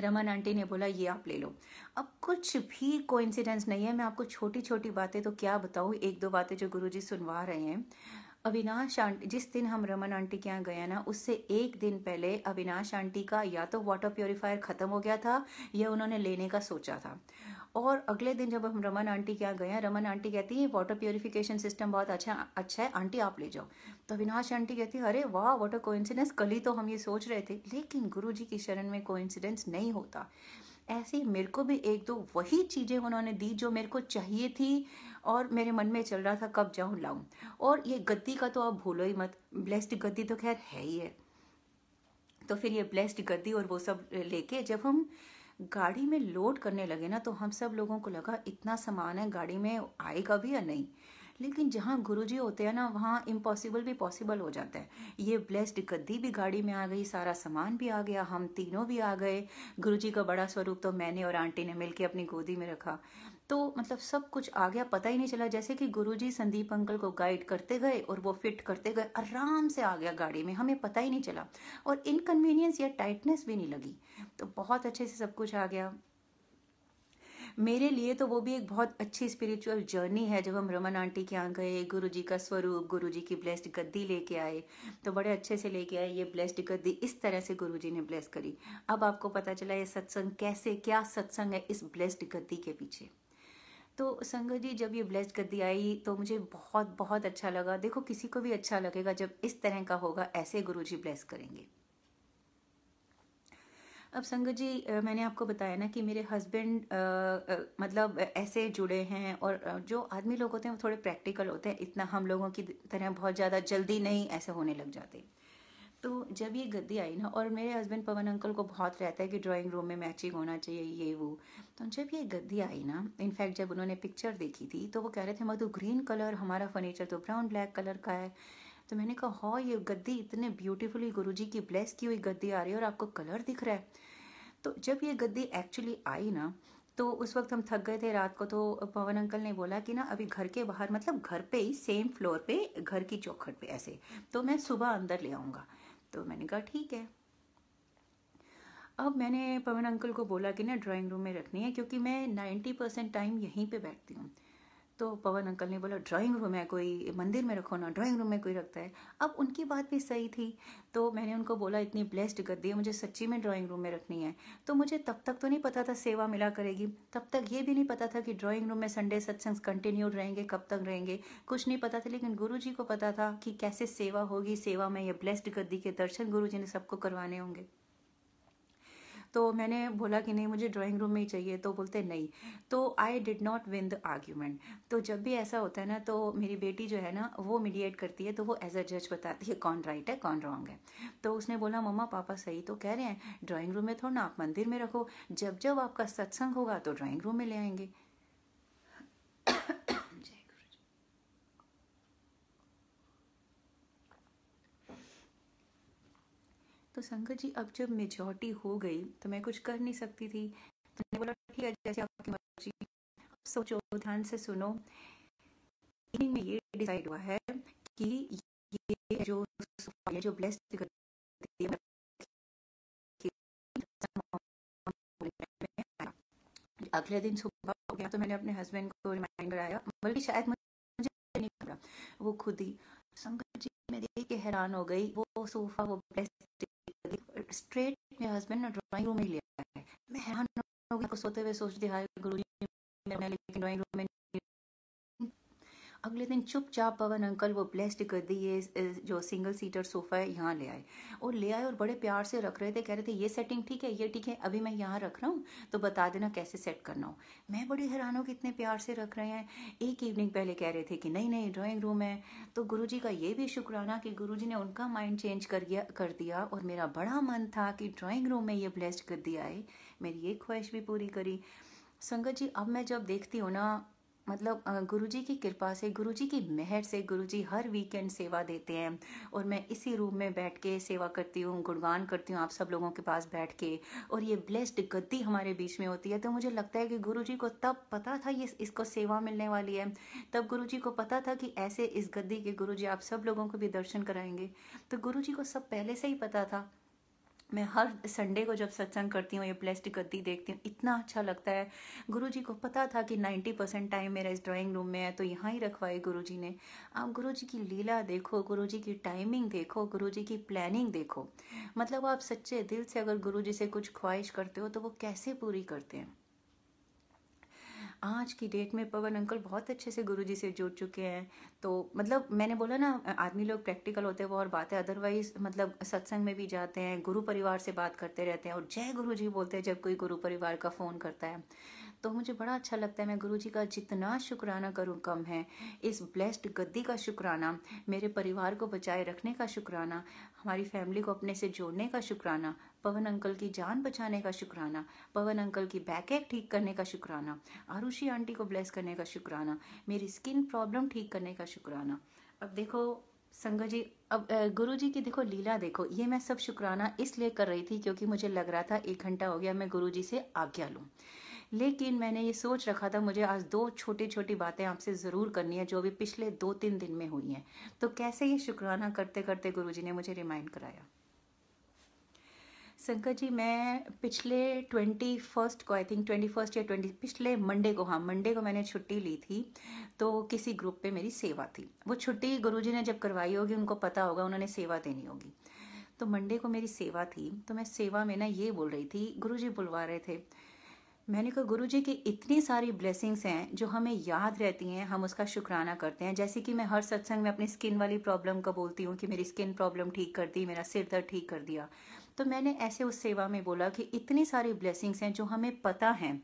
रमन आंटी ने बोला ये आप ले लो अब कुछ भी कोइंसिडेंस नहीं है मैं आपको छोटी छोटी बातें तो क्या बताऊँ एक दो बातें जो जी सुनवा रहे हैं अविनाश आंटी जिस दिन हम रमन आंटी के यहाँ गए ना उससे एक दिन पहले अविनाश आंटी का या तो वाटर प्योरीफायर ख़त्म हो गया था या उन्होंने लेने का सोचा था और अगले दिन जब हम रमन आंटी के यहाँ गए रमन आंटी कहती है वाटर प्योरिफिकेशन सिस्टम बहुत अच्छा अच्छा है आंटी आप ले जाओ तो अविनाश आंटी कहती है अरे वाह वाटर कोइंसिडेंस कल ही तो हम ये सोच रहे थे लेकिन गुरु जी की शरण में कोइंसिडेंस नहीं होता ऐसे ही मेरे को भी एक दो वही चीज़ें उन्होंने दी जो मेरे को चाहिए थी और मेरे मन में चल रहा था कब जाऊँ लाऊँ और ये गद्दी का तो आप भूलो ही मत ब्लेस्ड गद्दी तो खैर है ही है तो फिर ये ब्लेस्ड गद्दी और वो सब लेके जब हम गाड़ी में लोड करने लगे ना तो हम सब लोगों को लगा इतना सामान है गाड़ी में आएगा भी या नहीं लेकिन जहाँ गुरुजी होते हैं ना वहाँ इम्पॉसिबल भी पॉसिबल हो जाता है ये ब्लेस्ड गद्दी भी गाड़ी में आ गई सारा सामान भी आ गया हम तीनों भी आ गए गुरुजी का बड़ा स्वरूप तो मैंने और आंटी ने मिलके अपनी गोदी में रखा तो मतलब सब कुछ आ गया पता ही नहीं चला जैसे कि गुरुजी संदीप अंकल को गाइड करते गए और वो फिट करते गए आराम से आ गया गाड़ी में हमें पता ही नहीं चला और इनकन्वीनियंस या टाइटनेस भी नहीं लगी तो बहुत अच्छे से सब कुछ आ गया मेरे लिए तो वो भी एक बहुत अच्छी स्पिरिचुअल जर्नी है जब हम रमन आंटी के यहाँ गए गुरु जी का स्वरूप गुरु जी की ब्लेस्ड गद्दी लेके आए तो बड़े अच्छे से लेके आए ये ब्लेस्ड गद्दी इस तरह से गुरु जी ने ब्लेस करी अब आपको पता चला ये सत्संग कैसे क्या सत्संग है इस ब्लेस्ड गद्दी के पीछे तो संगत जी जब ये ब्लेस्ड गद्दी आई तो मुझे बहुत बहुत अच्छा लगा देखो किसी को भी अच्छा लगेगा जब इस तरह का होगा ऐसे गुरु जी ब्लेस करेंगे अब संग जी मैंने आपको बताया ना कि मेरे हस्बैंड मतलब ऐसे जुड़े हैं और जो आदमी लोग होते हैं वो थोड़े प्रैक्टिकल होते हैं इतना हम लोगों की तरह बहुत ज़्यादा जल्दी नहीं ऐसे होने लग जाते तो जब ये गद्दी आई ना और मेरे हस्बैंड पवन अंकल को बहुत रहता है कि ड्राइंग रूम में मैचिंग होना चाहिए ये वो तो जब ये गद्दी आई ना इनफैक्ट जब उन्होंने पिक्चर देखी थी तो वो कह रहे थे मधु ग्रीन कलर हमारा फर्नीचर तो ब्राउन ब्लैक कलर का है तो मैंने कहा हो हाँ, ये गद्दी इतने ब्यूटीफुली जी की ब्लेस की हुई गद्दी आ रही है और आपको कलर दिख रहा है तो जब ये गद्दी एक्चुअली आई ना तो उस वक्त हम थक गए थे रात को तो पवन अंकल ने बोला कि ना अभी घर के बाहर मतलब घर पे ही सेम फ्लोर पे घर की चौखट पे ऐसे तो मैं सुबह अंदर ले आऊँगा तो मैंने कहा ठीक है अब मैंने पवन अंकल को बोला कि ना ड्राइंग रूम में रखनी है क्योंकि मैं नाइन्टी परसेंट टाइम यहीं पे बैठती हूँ तो पवन अंकल ने बोला ड्राइंग रूम है कोई मंदिर में रखो ना ड्राइंग रूम में कोई रखता है अब उनकी बात भी सही थी तो मैंने उनको बोला इतनी ब्लेस्ड गद्दी है मुझे सच्ची में ड्राइंग रूम में रखनी है तो मुझे तब तक तो नहीं पता था सेवा मिला करेगी तब तक ये भी नहीं पता था कि ड्राइंग रूम में संडे सत्संग कंटिन्यू रहेंगे कब तक रहेंगे कुछ नहीं पता था लेकिन गुरु जी को पता था कि कैसे सेवा होगी सेवा में यह ब्लेस्ड गद्दी के दर्शन गुरु जी ने सबको करवाने होंगे तो मैंने बोला कि नहीं मुझे ड्राइंग रूम में ही चाहिए तो बोलते नहीं तो I did not win the argument तो जब भी ऐसा होता है ना तो मेरी बेटी जो है ना वो मीडिएट करती है तो वो एज अ जज बताती है कौन राइट है कौन रॉन्ग है तो उसने बोला मम्मा पापा सही तो कह रहे हैं ड्राॅइंग रूम में थोड़ा ना आप मंदिर में रखो जब जब आपका सत्संग होगा तो ड्राॅइंग रूम में ले आएंगे तो शंकर जी अब जब मेजोरिटी हो गई तो मैं कुछ कर नहीं सकती थी तो मैंने बोला ठीक है जैसे आपकी मर्जी आप सोचो ध्यान से सुनो इवनिंग में ये डिसाइड हुआ है कि ये जो ये जो ब्लेस्ड अगले दिन सुबह हो गया तो मैंने अपने हस्बैंड को रिमाइंड कराया बल्कि शायद मुझे नहीं पड़ा वो खुद ही शंकर जी मैं देख के हैरान हो गई वो सोफा वो बेस्ट स्ट्रेट मेरे हस्बैंड ने ड्राइंग रूम में लिया है मैं हैरान हो गई सोते हुए सोच हाय गुरु जी लेकिन ड्राइंग रूम में अगले दिन चुपचाप पवन अंकल वो ब्लेस्ड गद्दी ये जो सिंगल सीटर सोफ़ा है यहाँ ले आए और ले आए और बड़े प्यार से रख रहे थे कह रहे थे ये सेटिंग ठीक है ये ठीक है अभी मैं यहाँ रख रहा हूँ तो बता देना कैसे सेट करना हो मैं बड़ी हैरान हूँ कि इतने प्यार से रख रहे हैं एक इवनिंग पहले कह रहे थे कि नहीं नहीं ड्राॅइंग रूम है तो गुरु का ये भी शुक्राना कि गुरु ने उनका माइंड चेंज कर गया कर दिया और मेरा बड़ा मन था कि ड्राॅइंग रूम में ये ब्लेस्ड गद्दी आए मेरी ये ख्वाहिश भी पूरी करी संगत जी अब मैं जब देखती हूँ ना मतलब गुरुजी की कृपा से गुरुजी की मेहर से गुरुजी हर वीकेंड सेवा देते हैं और मैं इसी रूम में बैठ के सेवा करती हूँ गुणगान करती हूँ आप सब लोगों के पास बैठ के और ये ब्लेस्ड गद्दी हमारे बीच में होती है तो मुझे लगता है कि गुरुजी को तब पता था ये इसको सेवा मिलने वाली है तब जी को पता था कि ऐसे इस गद्दी के जी आप सब लोगों को भी दर्शन कराएंगे तो जी को सब पहले से ही पता था मैं हर संडे को जब सत्संग करती हूँ ये प्लास्टिक गद्दी देखती हूँ इतना अच्छा लगता है गुरु जी को पता था कि 90 परसेंट टाइम मेरा इस ड्राइंग रूम में है तो यहाँ ही रखवाए गुरु जी ने आप गुरु जी की लीला देखो गुरु जी की टाइमिंग देखो गुरु जी की प्लानिंग देखो मतलब आप सच्चे दिल से अगर गुरु जी से कुछ ख्वाहिश करते हो तो वो कैसे पूरी करते हैं आज की डेट में पवन अंकल बहुत अच्छे से गुरुजी से जुड़ चुके हैं तो मतलब मैंने बोला ना आदमी लोग प्रैक्टिकल होते हैं वो और बातें अदरवाइज मतलब सत्संग में भी जाते हैं गुरु परिवार से बात करते रहते हैं और जय गुरु जी बोलते हैं जब कोई गुरु परिवार का फ़ोन करता है तो मुझे बड़ा अच्छा लगता है मैं गुरु जी का जितना शुक्राना करूँ कम है इस ब्लेस्ड गद्दी का शुक्राना मेरे परिवार को बचाए रखने का शुक्राना हमारी फैमिली को अपने से जोड़ने का शुक्राना पवन अंकल की जान बचाने का शुक्राना पवन अंकल की बैक एक ठीक करने का शुक्राना आरुषि आंटी को ब्लेस करने का शुक्राना मेरी स्किन प्रॉब्लम ठीक करने का शुक्राना अब देखो संगत जी अब गुरु जी की देखो लीला देखो ये मैं सब शुक्राना इसलिए कर रही थी क्योंकि मुझे लग रहा था एक घंटा हो गया मैं गुरु जी से आज्ञा लूँ लेकिन मैंने ये सोच रखा था मुझे आज दो छोटी छोटी बातें आपसे ज़रूर करनी है जो अभी पिछले दो तीन दिन में हुई हैं तो कैसे ये शुक्राना करते करते गुरुजी ने मुझे रिमाइंड कराया शंकर जी मैं पिछले ट्वेंटी फर्स्ट को आई थिंक ट्वेंटी फर्स्ट या ट्वेंटी पिछले मंडे को हाँ मंडे को मैंने छुट्टी ली थी तो किसी ग्रुप पे मेरी सेवा थी वो छुट्टी गुरुजी ने जब करवाई होगी उनको पता होगा उन्होंने सेवा देनी होगी तो मंडे को मेरी सेवा थी तो मैं सेवा में ना ये बोल रही थी गुरुजी बुलवा रहे थे मैंने कहा गुरु जी की इतनी सारी ब्लेसिंग्स हैं जो हमें याद रहती हैं हम उसका शुक्राना करते हैं जैसे कि मैं हर सत्संग में अपनी स्किन वाली प्रॉब्लम का बोलती हूँ कि मेरी स्किन प्रॉब्लम ठीक कर दी मेरा सिर दर्द ठीक कर दिया तो मैंने ऐसे उस सेवा में बोला कि इतनी सारी ब्लेसिंग्स हैं जो हमें पता हैं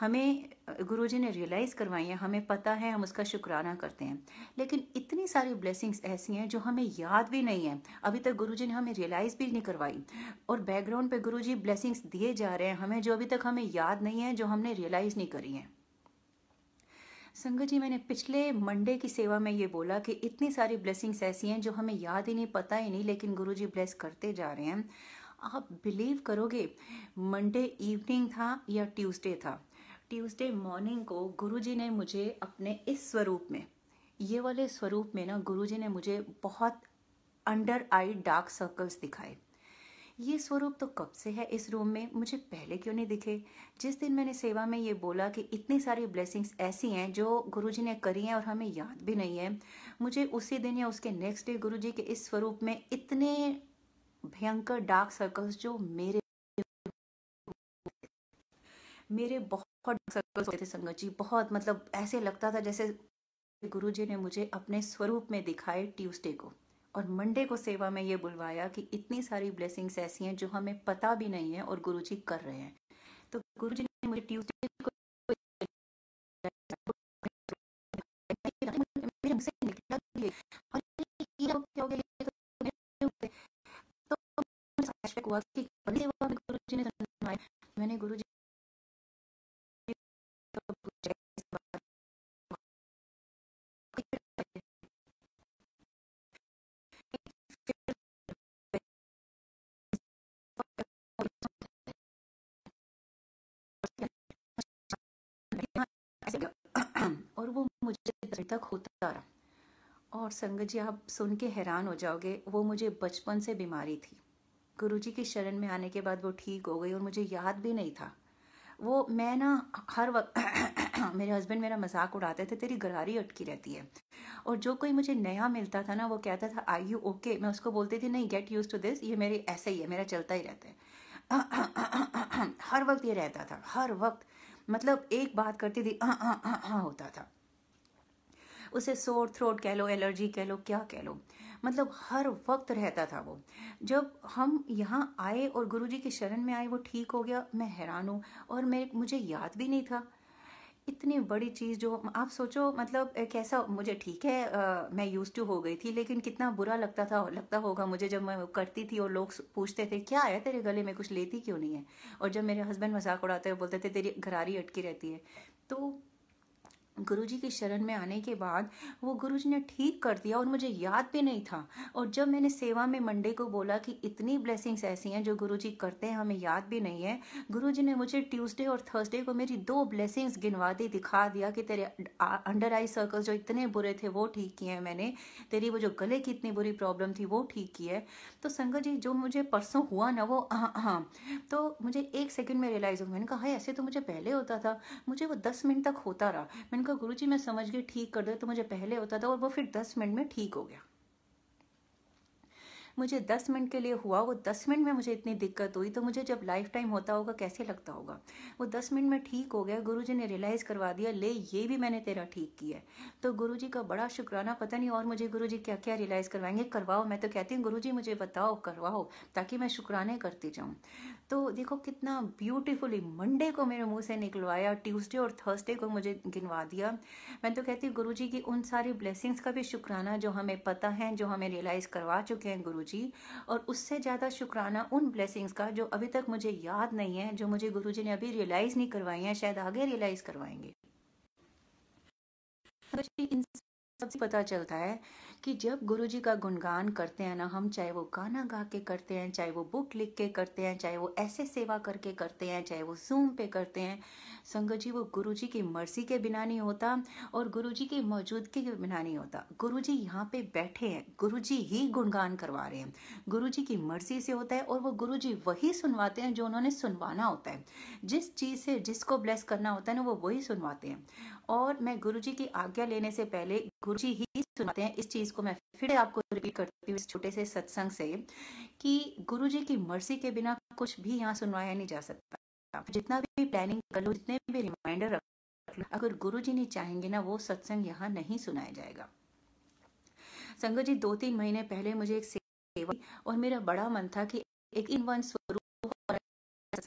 हमें गुरुजी ने रियलाइज़ करवाई हैं हमें पता है हम उसका शुक्राना करते हैं लेकिन इतनी सारी ब्लेसिंग्स ऐसी हैं जो हमें याद भी नहीं है अभी तक गुरुजी ने हमें रियलाइज़ भी नहीं करवाई और बैकग्राउंड पे गुरुजी ब्लेसिंग्स दिए जा रहे हैं हमें जो अभी तक हमें याद नहीं है जो हमने रियलाइज़ नहीं करी है संगत जी मैंने पिछले मंडे की सेवा में ये बोला कि इतनी सारी ब्लेसिंग्स ऐसी हैं जो हमें याद ही नहीं पता ही नहीं लेकिन जी ब्लेस करते जा रहे हैं आप बिलीव करोगे मंडे इवनिंग था या ट्यूसडे था ट्यूसडे मॉर्निंग को गुरुजी ने मुझे अपने इस स्वरूप में ये वाले स्वरूप में ना गुरुजी ने मुझे बहुत अंडर आई डार्क सर्कल्स दिखाए ये स्वरूप तो कब से है इस रूम में मुझे पहले क्यों नहीं दिखे जिस दिन मैंने सेवा में ये बोला कि इतनी सारी ब्लेसिंग्स ऐसी हैं जो गुरुजी ने करी हैं और हमें याद भी नहीं है मुझे उसी दिन या उसके नेक्स्ट डे गुरुजी के इस स्वरूप में इतने भयंकर डार्क सर्कल्स जो मेरे मेरे बहुत सर्कल्स होते थे संगत जी बहुत मतलब ऐसे लगता था जैसे गुरु जी ने मुझे अपने स्वरूप में दिखाए ट्यूसडे को और मंडे को सेवा में ये बुलवाया कि इतनी सारी ब्लेसिंग्स ऐसी हैं जो हमें पता भी नहीं है और गुरु जी कर रहे हैं तो गुरु जी ने मुझे ट्यूसडे को मैंने गुरु जी ऐसे [CLEARS THROAT] और वो मुझे देर तक होता रहा और संगत जी आप सुन के हैरान हो जाओगे वो मुझे बचपन से बीमारी थी गुरु जी की शरण में आने के बाद वो ठीक हो गई और मुझे याद भी नहीं था वो मैं ना हर वक्त [CLEARS THROAT] मेरे हस्बैंड मेरा मजाक उड़ाते थे तेरी गरारी अटकी रहती है और जो कोई मुझे नया मिलता था ना वो कहता था आई यू ओके मैं उसको बोलती थी नहीं गेट यूज टू दिस ये मेरे ऐसे ही है मेरा चलता ही रहता है [CLEARS THROAT] हर वक्त ये रहता था हर वक्त मतलब एक बात करती थी आ, हाँ आ, हाँ, आ, हाँ, हाँ होता था उसे सोर थ्रोट कह लो एलर्जी कह लो क्या कह लो मतलब हर वक्त रहता था वो जब हम यहाँ आए और गुरुजी के शरण में आए वो ठीक हो गया मैं हैरान हूँ और मेरे मुझे याद भी नहीं था इतनी बड़ी चीज़ जो आप सोचो मतलब कैसा मुझे ठीक है आ, मैं यूज टू हो गई थी लेकिन कितना बुरा लगता था लगता होगा मुझे जब मैं करती थी और लोग पूछते थे क्या है तेरे गले में कुछ लेती क्यों नहीं है और जब मेरे हस्बैंड मजाक उड़ाते हैं बोलते थे तेरी घरारी अटकी रहती है तो गुरुजी की शरण में आने के बाद वो गुरुजी ने ठीक कर दिया और मुझे याद भी नहीं था और जब मैंने सेवा में मंडे को बोला कि इतनी ब्लेसिंग्स ऐसी हैं जो गुरुजी करते हैं हमें याद भी नहीं है गुरुजी ने मुझे ट्यूसडे और थर्सडे को मेरी दो ब्लेसिंग्स गिनवा दी दिखा दिया कि तेरे अंडर आई सर्कल्स जो इतने बुरे थे वो ठीक किए हैं मैंने तेरी वो जो गले की इतनी बुरी प्रॉब्लम थी वो ठीक की है तो संगत जी जो मुझे परसों हुआ ना वो हाँ हाँ तो मुझे एक सेकेंड में रियलाइज़ हो मैंने कहा ऐसे तो मुझे पहले होता था मुझे वो दस मिनट तक होता रहा मैंने कहा गुरु जी मैं समझ गई ठीक कर दो तो मुझे पहले होता था और वो फिर दस मिनट में ठीक हो गया मुझे दस मिनट के लिए हुआ वो दस मिनट में मुझे इतनी दिक्कत हुई तो मुझे जब लाइफ टाइम होता होगा कैसे लगता होगा वो दस मिनट में ठीक हो गया गुरुजी ने रियलाइज़ करवा दिया ले ये भी मैंने तेरा ठीक किया है तो गुरुजी का बड़ा शुक्राना पता नहीं और मुझे गुरुजी क्या क्या रियलाइज़ करवाएंगे करवाओ मैं तो कहती हूँ गुरु मुझे बताओ करवाओ ताकि मैं शुक्राने करती जाऊँ तो देखो कितना ब्यूटीफुली मंडे को मेरे मुंह से निकलवाया ट्यूसडे और थर्सडे को मुझे गिनवा दिया मैं तो कहती हूँ गुरु जी की उन सारी ब्लेसिंग्स का भी शुक्राना जो हमें पता है जो हमें रियलाइज़ करवा चुके हैं गुरु जी और उससे ज़्यादा शुक्राना उन ब्लेसिंग्स का जो अभी तक मुझे याद नहीं है जो मुझे गुरु जी ने अभी रियलाइज़ नहीं करवाई है शायद आगे रियलाइज़ करवाएंगे सबसे पता चलता है कि जब गुरुजी का गुणगान करते हैं ना हम चाहे वो गाना गा के करते हैं चाहे वो बुक लिख के करते हैं चाहे वो ऐसे सेवा करके करते हैं चाहे वो जूम पे करते हैं संगत जी वो गुरु जी की मर्जी के बिना नहीं होता और गुरु जी की मौजूदगी के बिना नहीं होता गुरु जी यहाँ पे बैठे हैं गुरु जी ही गुणगान करवा रहे हैं गुरु जी की मर्जी से होता है और वो गुरु जी वही सुनवाते हैं जो उन्होंने सुनवाना होता है जिस चीज़ से जिसको ब्लेस करना होता है ना वो वही सुनवाते हैं और मैं गुरु जी की आज्ञा लेने से पहले गुरु जी ही सुनाते हैं इस चीज़ को मैं फिर आपको रिपीट करती हूँ इस छोटे से सत्संग से कि गुरु जी की मर्जी के बिना कुछ भी यहाँ सुनवाया नहीं जा सकता जितना भी प्लानिंग कर लो जितने भी रिमाइंडर रख लो अगर गुरु जी नहीं चाहेंगे ना वो सत्संग यहाँ नहीं सुनाया जाएगा संगत जी दो तीन महीने पहले मुझे एक सेवा और मेरा बड़ा मन था कि एक इन वन स्वरूप और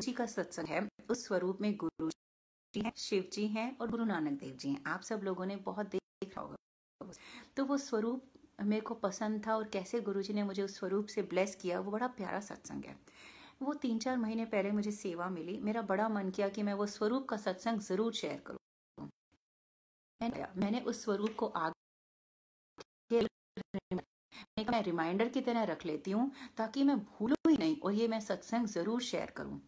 जी का सत्संग है उस स्वरूप में गुरु जी हैं शिव जी हैं और गुरु नानक देव जी हैं आप सब लोगों ने बहुत देखा होगा तो वो स्वरूप मेरे को पसंद था और कैसे गुरुजी ने मुझे उस स्वरूप से ब्लेस किया वो बड़ा प्यारा सत्संग है वो तीन चार महीने पहले मुझे सेवा मिली मेरा बड़ा मन किया कि मैं वो स्वरूप का सत्संग ज़रूर शेयर करूँ मैंने उस स्वरूप को आगे मैं रिमाइंडर की तरह रख लेती हूँ ताकि मैं भूलूँ ही नहीं और ये मैं सत्संग ज़रूर शेयर करूँ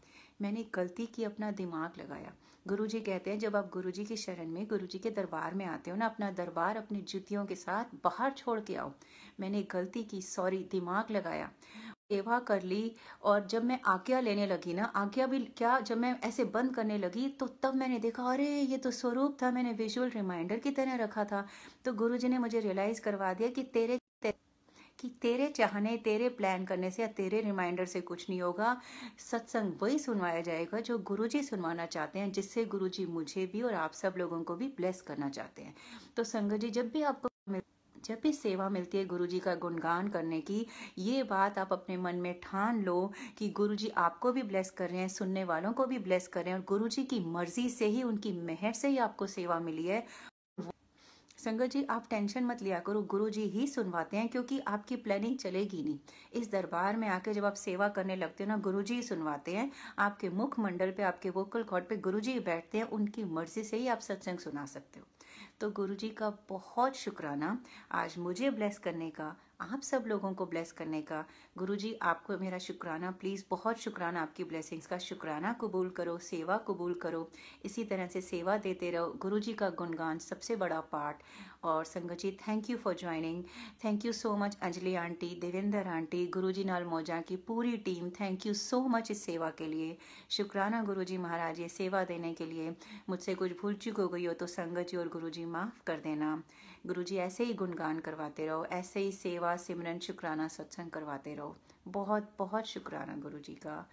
मैंने गलती की अपना दिमाग लगाया गुरुजी कहते हैं जब आप गुरुजी की शरण में गुरुजी के दरबार में आते हो ना अपना दरबार अपनी जुतियों के साथ बाहर छोड़ के आओ मैंने गलती की सॉरी दिमाग लगाया सेवा कर ली और जब मैं आज्ञा लेने लगी ना आज्ञा भी क्या जब मैं ऐसे बंद करने लगी तो तब मैंने देखा अरे ये तो स्वरूप था मैंने विजुअल रिमाइंडर की तरह रखा था तो गुरु जी ने मुझे रियलाइज करवा दिया कि तेरे कि तेरे चाहने तेरे प्लान करने से या तेरे रिमाइंडर से कुछ नहीं होगा सत्संग वही सुनवाया जाएगा जो गुरु जी सुनवाना चाहते हैं जिससे गुरु जी मुझे भी और आप सब लोगों को भी ब्लेस करना चाहते हैं तो संगत जी जब भी आपको जब भी सेवा मिलती है गुरुजी का गुणगान करने की ये बात आप अपने मन में ठान लो कि गुरुजी आपको भी ब्लेस कर रहे हैं सुनने वालों को भी ब्लेस कर रहे हैं और गुरुजी की मर्जी से ही उनकी मेहर से ही आपको सेवा मिली है संगत जी आप टेंशन मत लिया करो गुरु जी ही सुनवाते हैं क्योंकि आपकी प्लानिंग चलेगी नहीं इस दरबार में आके जब आप सेवा करने लगते हो ना गुरु जी ही सुनवाते हैं आपके मुख मंडल पे आपके वोकल कॉर्ड पे गुरु जी बैठते हैं उनकी मर्जी से ही आप सत्संग सुना सकते हो तो गुरु जी का बहुत शुक्राना आज मुझे ब्लेस करने का आप सब लोगों को ब्लेस करने का गुरु जी आपको मेरा शुक्राना प्लीज़ बहुत शुक्राना आपकी ब्लेसिंग्स का शुक्राना कबूल करो सेवा कबूल करो इसी तरह से सेवा देते रहो गुरु जी का गुणगान सबसे बड़ा पार्ट और संगत जी thank you for joining thank you so much Anjali aunty Devendra aunty ji Naal Mauja की पूरी team thank you so much इस सेवा के लिए शुक्राना गुरु जी महाराज ये सेवा देने के लिए मुझसे कुछ भूल चुक हो गई हो तो संगत जी और गुरु जी माफ़ कर देना गुरु जी ऐसे ही गुणगान करवाते रहो ऐसे ही सेवा सिमरन शुक्राना सत्संग करवाते रहो बहुत बहुत शुक्राना जी का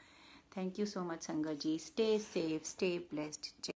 थैंक यू सो मच संगत जी स्टे सेफ स्टे ब्लेस्ड